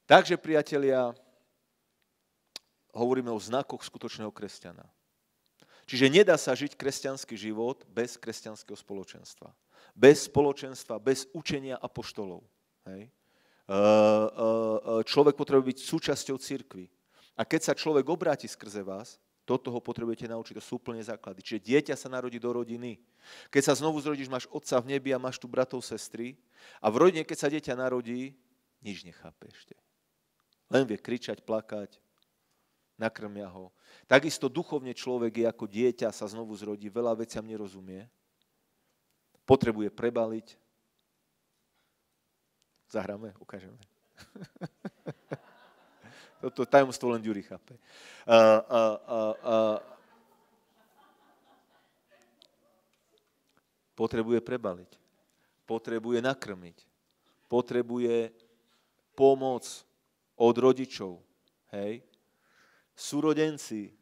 Takže, priatelia, hovoríme o znakoch skutočného kresťana. Čiže nedá sa žiť kresťanský život bez kresťanského spoločenstva. Bez spoločenstva, bez učenia apoštolov. Hej? Človek potrebuje byť súčasťou cirkvy. A keď sa človek obráti skrze vás, toto ho potrebujete naučiť, to sú úplne základy. Čiže dieťa sa narodí do rodiny. Keď sa znovu zrodíš, máš otca v nebi a máš tu bratov, sestry. A v rodine, keď sa dieťa narodí, nič nechápe ešte. Len vie kričať, plakať, nakrmia ho. Takisto duchovne človek je ako dieťa, sa znovu zrodí, veľa veciam nerozumie. Potrebuje prebaliť, Zahráme, ukážeme. Toto tajomstvo len Ďuri chápe. Uh, uh, uh, uh. Potrebuje prebaliť. Potrebuje nakrmiť. Potrebuje pomoc od rodičov. Hej? Súrodenci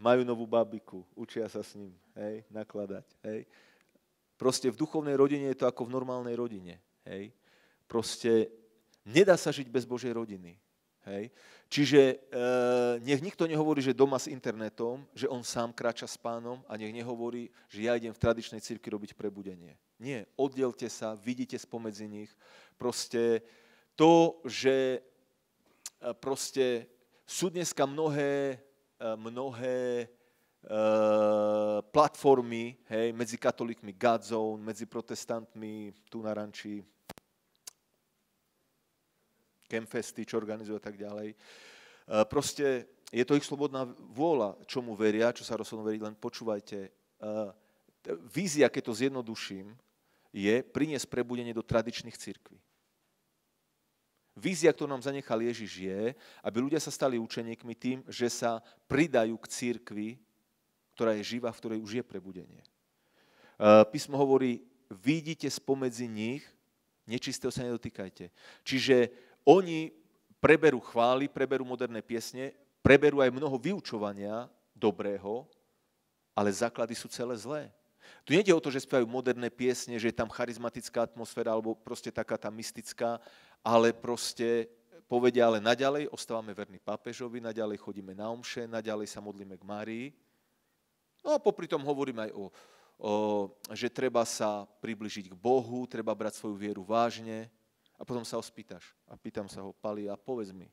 majú novú babiku, učia sa s ním, hej, nakladať, hej. Proste v duchovnej rodine je to ako v normálnej rodine. Hej? Proste nedá sa žiť bez Božej rodiny. Hej? Čiže e, nech nikto nehovorí, že doma s internetom, že on sám kráča s pánom a nech nehovorí, že ja idem v tradičnej cirkvi robiť prebudenie. Nie, oddelte sa, vidíte spomedzi nich. Proste to, že e, proste sú dneska mnohé, e, mnohé Eh, platformy hej, medzi katolíkmi God medzi protestantmi tu na ranči, Kemfesty, čo organizujú a tak ďalej. Eh, proste je to ich slobodná vôľa, čomu veria, čo sa rozhodnú veriť, len počúvajte. Eh, vízia, keď to zjednoduším, je priniesť prebudenie do tradičných církví. Vízia, ktorú nám zanechal Ježiš, je, aby ľudia sa stali učeníkmi tým, že sa pridajú k církvi ktorá je živá, v ktorej už je prebudenie. E, písmo hovorí, vidíte spomedzi nich, nečistého sa nedotýkajte. Čiže oni preberú chvály, preberú moderné piesne, preberú aj mnoho vyučovania dobrého, ale základy sú celé zlé. Tu nejde o to, že spievajú moderné piesne, že je tam charizmatická atmosféra alebo proste taká tá mystická, ale proste povedia, ale naďalej ostávame verní pápežovi, naďalej chodíme na omše, naďalej sa modlíme k Márii, No a popri tom hovorím aj o, o, že treba sa približiť k Bohu, treba brať svoju vieru vážne. A potom sa ho spýtaš. A pýtam sa ho, Pali, a povedz mi.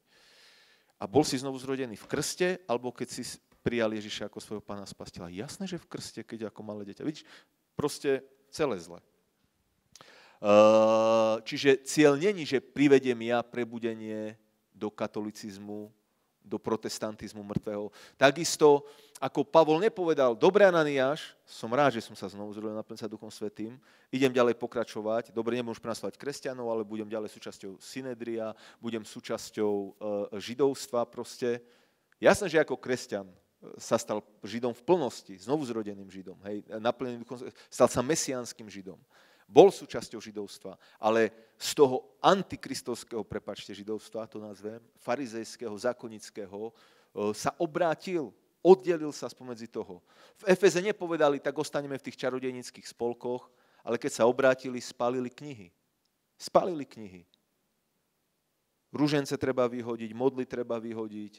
A bol si znovu zrodený v krste, alebo keď si prijal Ježiša ako svojho pána spastila. Jasné, že v krste, keď ako malé dieťa. Vidíš, proste celé zle. Ehm, čiže cieľ není, že privedem ja prebudenie do katolicizmu, do protestantizmu mŕtvého. Takisto, ako Pavol nepovedal, dobre Ananiáš, som rád, že som sa znovu zrodil naplň sa Duchom Svetým, idem ďalej pokračovať, dobre, nebudem už prenasovať kresťanov, ale budem ďalej súčasťou synedria, budem súčasťou e, židovstva proste. Jasné, že ako kresťan e, sa stal židom v plnosti, znovu zrodeným židom, hej, naplneným, stal sa mesiánským židom bol súčasťou židovstva, ale z toho antikristovského, prepačte, židovstva, to nazvem, farizejského, zákonického, eh, sa obrátil, oddelil sa spomedzi toho. V Efeze nepovedali, tak ostaneme v tých čarodejnických spolkoch, ale keď sa obrátili, spalili knihy. Spalili knihy. Rúžence treba vyhodiť, modly treba vyhodiť,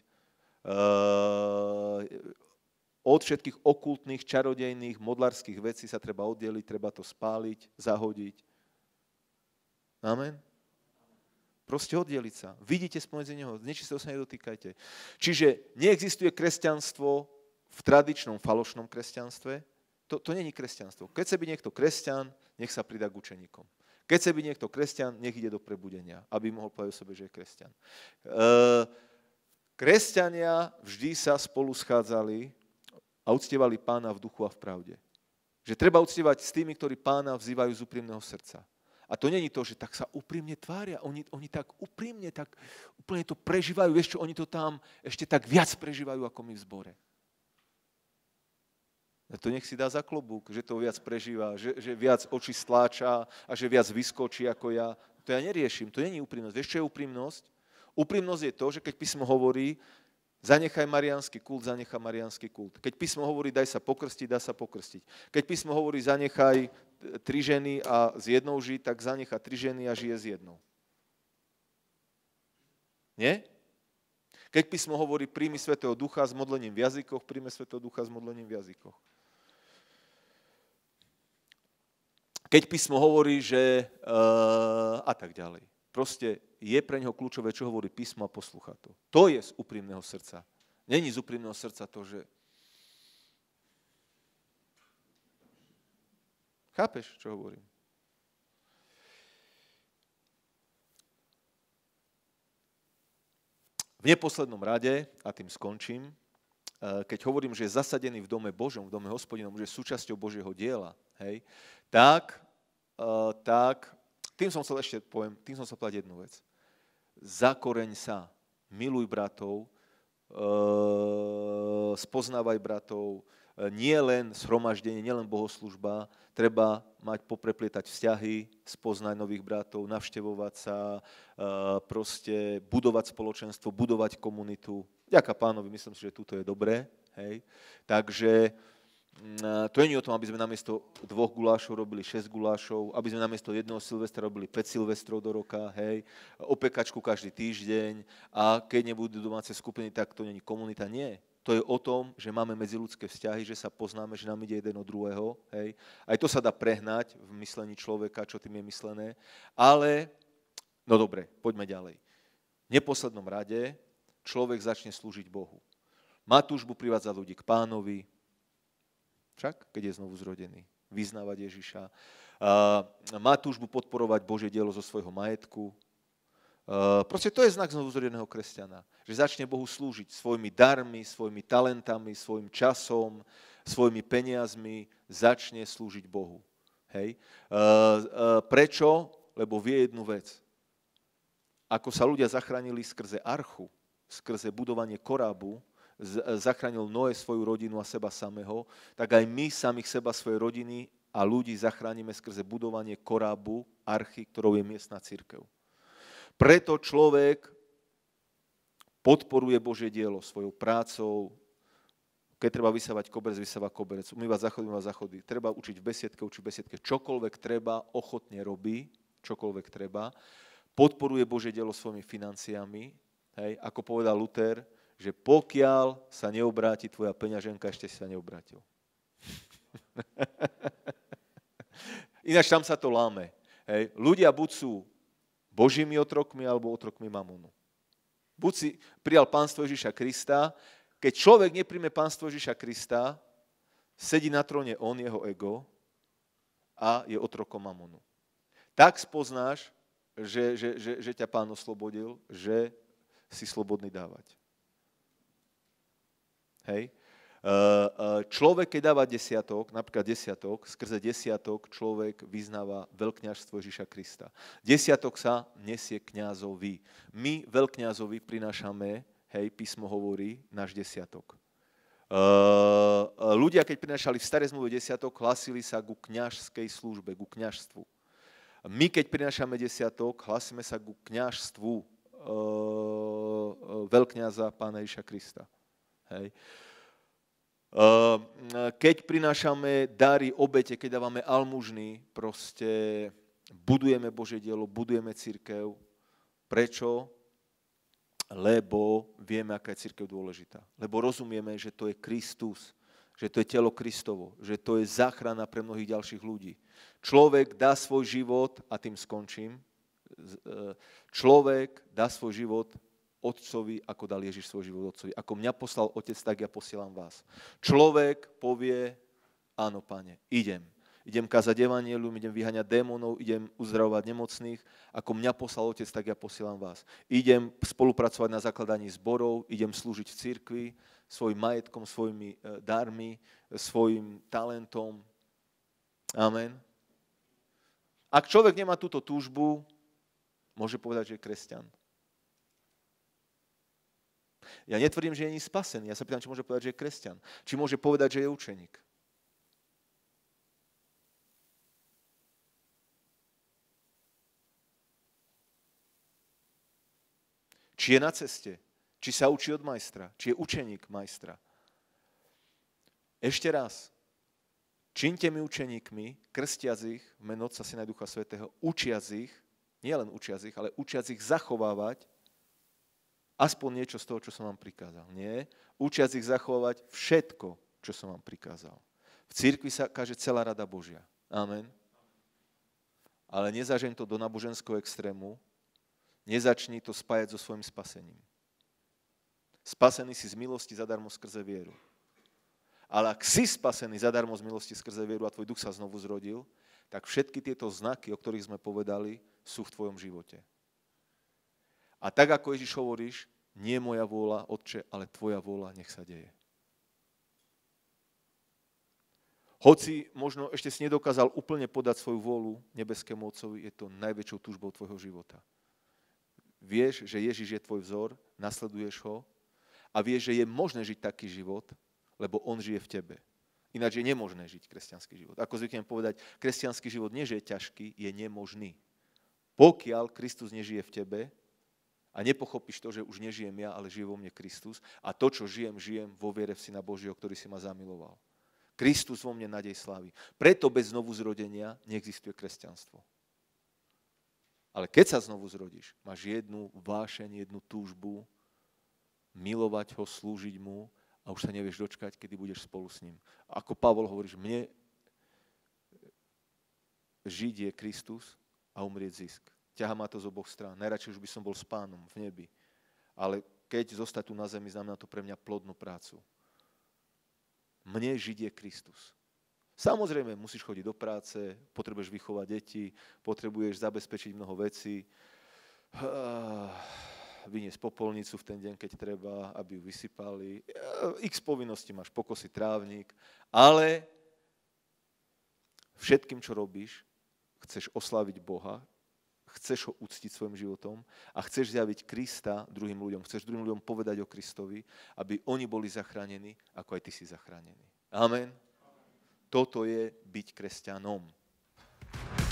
eh, od všetkých okultných, čarodejných, modlarských vecí sa treba oddeliť, treba to spáliť, zahodiť. Amen? Proste oddeliť sa. Vidíte spomedzi neho, nečistého sa nedotýkajte. Čiže neexistuje kresťanstvo v tradičnom falošnom kresťanstve. To, to není kresťanstvo. Keď sa by niekto kresťan, nech sa pridá k učeníkom. Keď sa by niekto kresťan, nech ide do prebudenia, aby mohol povedať o sebe, že je kresťan. E, kresťania vždy sa spolu schádzali a uctievali pána v duchu a v pravde. Že treba uctievať s tými, ktorí pána vzývajú z úprimného srdca. A to není to, že tak sa úprimne tvária. Oni, oni tak úprimne, tak úplne to prežívajú. Vieš čo, oni to tam ešte tak viac prežívajú, ako my v zbore. A to nech si dá za klobúk, že to viac prežíva, že, že viac oči stláča a že viac vyskočí ako ja. To ja neriešim, to není úprimnosť. Vieš, čo je úprimnosť? Úprimnosť je to, že keď písmo hovorí, Zanechaj marianský kult, zanechaj marianský kult. Keď písmo hovorí, daj sa pokrstiť, dá sa pokrstiť. Keď písmo hovorí, zanechaj e, tri ženy a z jednou žij, tak zanecha tri ženy a žije s jednou. Nie? Keď písmo hovorí, príjmi Svetého Ducha s modlením v jazykoch, príjme Svetého Ducha s modlením v jazykoch. Keď písmo hovorí, že... Uh, a tak ďalej. Proste je pre neho kľúčové, čo hovorí písmo a poslucha to. To je z úprimného srdca. Není z úprimného srdca to, že... Chápeš, čo hovorím? V neposlednom rade, a tým skončím, e, keď hovorím, že je zasadený v dome Božom, v dome hospodinom, že je súčasťou Božieho diela, hej, tak, e, tak, tým som chcel ešte poviem, tým som chcel povedať jednu vec zakoreň sa, miluj bratov, eh, spoznávaj bratov, eh, nie len shromaždenie, nie len bohoslužba, treba mať popreplietať vzťahy, spoznať nových bratov, navštevovať sa, eh, proste budovať spoločenstvo, budovať komunitu. Ďaká pánovi, myslím si, že tuto je dobré. Hej. Takže Mm, to nie je o tom, aby sme namiesto dvoch gulášov robili 6 gulášov, aby sme namiesto jedného silvestra robili 5 silvestrov do roka, hej, opekačku každý týždeň a keď nebudú domáce skupiny, tak to není komunita, nie. To je o tom, že máme medziludské vzťahy, že sa poznáme, že nám ide jeden od druhého, hej. Aj to sa dá prehnať v myslení človeka, čo tým je myslené, ale, no dobre, poďme ďalej. V neposlednom rade človek začne slúžiť Bohu. Má túžbu privádzať ľudí k pánovi, však, keď je znovu zrodený. Vyznávať Ježiša. Má túžbu podporovať Božie dielo zo svojho majetku. Proste to je znak znovu zrodeného kresťana. Že začne Bohu slúžiť svojimi darmi, svojimi talentami, svojim časom, svojimi peniazmi. Začne slúžiť Bohu. Hej. Prečo? Lebo vie jednu vec. Ako sa ľudia zachránili skrze archu, skrze budovanie korábu, E, zachránil Noé svoju rodinu a seba samého, tak aj my samých seba, svoje rodiny a ľudí zachránime skrze budovanie korábu, archy, ktorou je miestna církev. Preto človek podporuje Božie dielo svojou prácou, keď treba vysávať koberec, vysáva koberec, umývať záchody, umývať záchody. Treba učiť v besiedke, učiť v besiedke. Čokoľvek treba, ochotne robí, čokoľvek treba. Podporuje Božie dielo svojimi financiami. Hej, ako povedal Luther, že pokiaľ sa neobráti tvoja peňaženka, ešte si sa neobrátil. Ináč tam sa to láme. Hej. Ľudia buď sú božími otrokmi, alebo otrokmi mamonu. Buď si prijal pánstvo Ježiša Krista, keď človek nepríjme pánstvo Ježiša Krista, sedí na tróne on, jeho ego, a je otrokom mamonu. Tak spoznáš, že, že, že, že ťa pán oslobodil, že si slobodný dávať. Hej? Eh, eh, človek, keď dáva desiatok, napríklad desiatok, skrze desiatok človek vyznáva veľkňažstvo Ježiša Krista. Desiatok sa nesie kňazovi. My veľkňazovi prinášame, hej, písmo hovorí, náš desiatok. Eh, ľudia, keď prinášali v staré zmluve desiatok, hlasili sa ku kňažskej službe, ku kňažstvu. My, keď prinášame desiatok, hlasíme sa ku kňažstvu veľkňaza Pána Ježiša Krista. Hej. Ehm, keď prinášame dary, obete, keď dávame almužny, proste budujeme Bože dielo, budujeme církev. Prečo? Lebo vieme, aká je církev dôležitá. Lebo rozumieme, že to je Kristus, že to je telo Kristovo, že to je záchrana pre mnohých ďalších ľudí. Človek dá svoj život, a tým skončím, e, človek dá svoj život otcovi, ako dal Ježiš svoj život otcovi. Ako mňa poslal otec, tak ja posielam vás. Človek povie, áno, pane, idem. Idem kázať evanielium, idem vyháňať démonov, idem uzdravovať nemocných. Ako mňa poslal otec, tak ja posielam vás. Idem spolupracovať na zakladaní zborov, idem slúžiť v cirkvi, svojim majetkom, svojimi e, darmi, svojim talentom. Amen. Ak človek nemá túto túžbu, môže povedať, že je kresťan. Ja netvrdím, že není spasený. Ja sa pýtam, či môže povedať, že je kresťan. Či môže povedať, že je učeník. Či je na ceste, či sa učí od majstra, či je učeník majstra. Ešte raz, Čiňte mi učeníkmi, krstiac ich, meno Otca, Syna Ducha Svetého, učiac ich, nielen učiac ich, ale učiac ich zachovávať aspoň niečo z toho, čo som vám prikázal. Nie, učiac ich zachovať všetko, čo som vám prikázal. V cirkvi sa káže celá rada Božia. Amen. Ale nezažeň to do náboženského extrému, nezačni to spájať so svojim spasením. Spasený si z milosti zadarmo skrze vieru. Ale ak si spasený zadarmo z milosti skrze vieru a tvoj duch sa znovu zrodil, tak všetky tieto znaky, o ktorých sme povedali, sú v tvojom živote. A tak, ako Ježiš hovoríš, nie moja vôľa, Otče, ale tvoja vôľa nech sa deje. Hoci možno ešte si nedokázal úplne podať svoju vôľu nebeskému Otcovi, je to najväčšou túžbou tvojho života. Vieš, že Ježiš je tvoj vzor, nasleduješ ho a vieš, že je možné žiť taký život, lebo on žije v tebe. Ináč je nemožné žiť kresťanský život. Ako zvyknem povedať, kresťanský život nie, že je ťažký, je nemožný. Pokiaľ Kristus nežije v tebe, a nepochopíš to, že už nežijem ja, ale žije vo mne Kristus a to, čo žijem, žijem vo viere v Syna Božieho, ktorý si ma zamiloval. Kristus vo mne nadej slávy. Preto bez znovu zrodenia neexistuje kresťanstvo. Ale keď sa znovu zrodíš, máš jednu vášeň, jednu túžbu milovať ho, slúžiť mu a už sa nevieš dočkať, kedy budeš spolu s ním. Ako Pavol hovoríš, mne žiť je Kristus a umrieť zisk ťaha ma to z oboch strán. Najradšej už by som bol s pánom v nebi. Ale keď zostať tu na zemi, znamená to pre mňa plodnú prácu. Mne žiť je Kristus. Samozrejme, musíš chodiť do práce, potrebuješ vychovať deti, potrebuješ zabezpečiť mnoho vecí, vyniesť popolnicu v ten deň, keď treba, aby ju vysypali. X povinnosti máš, pokosiť trávnik, ale všetkým, čo robíš, chceš oslaviť Boha, chceš ho uctiť svojim životom a chceš zjaviť Krista druhým ľuďom. Chceš druhým ľuďom povedať o Kristovi, aby oni boli zachránení, ako aj ty si zachránený. Amen. Toto je byť kresťanom.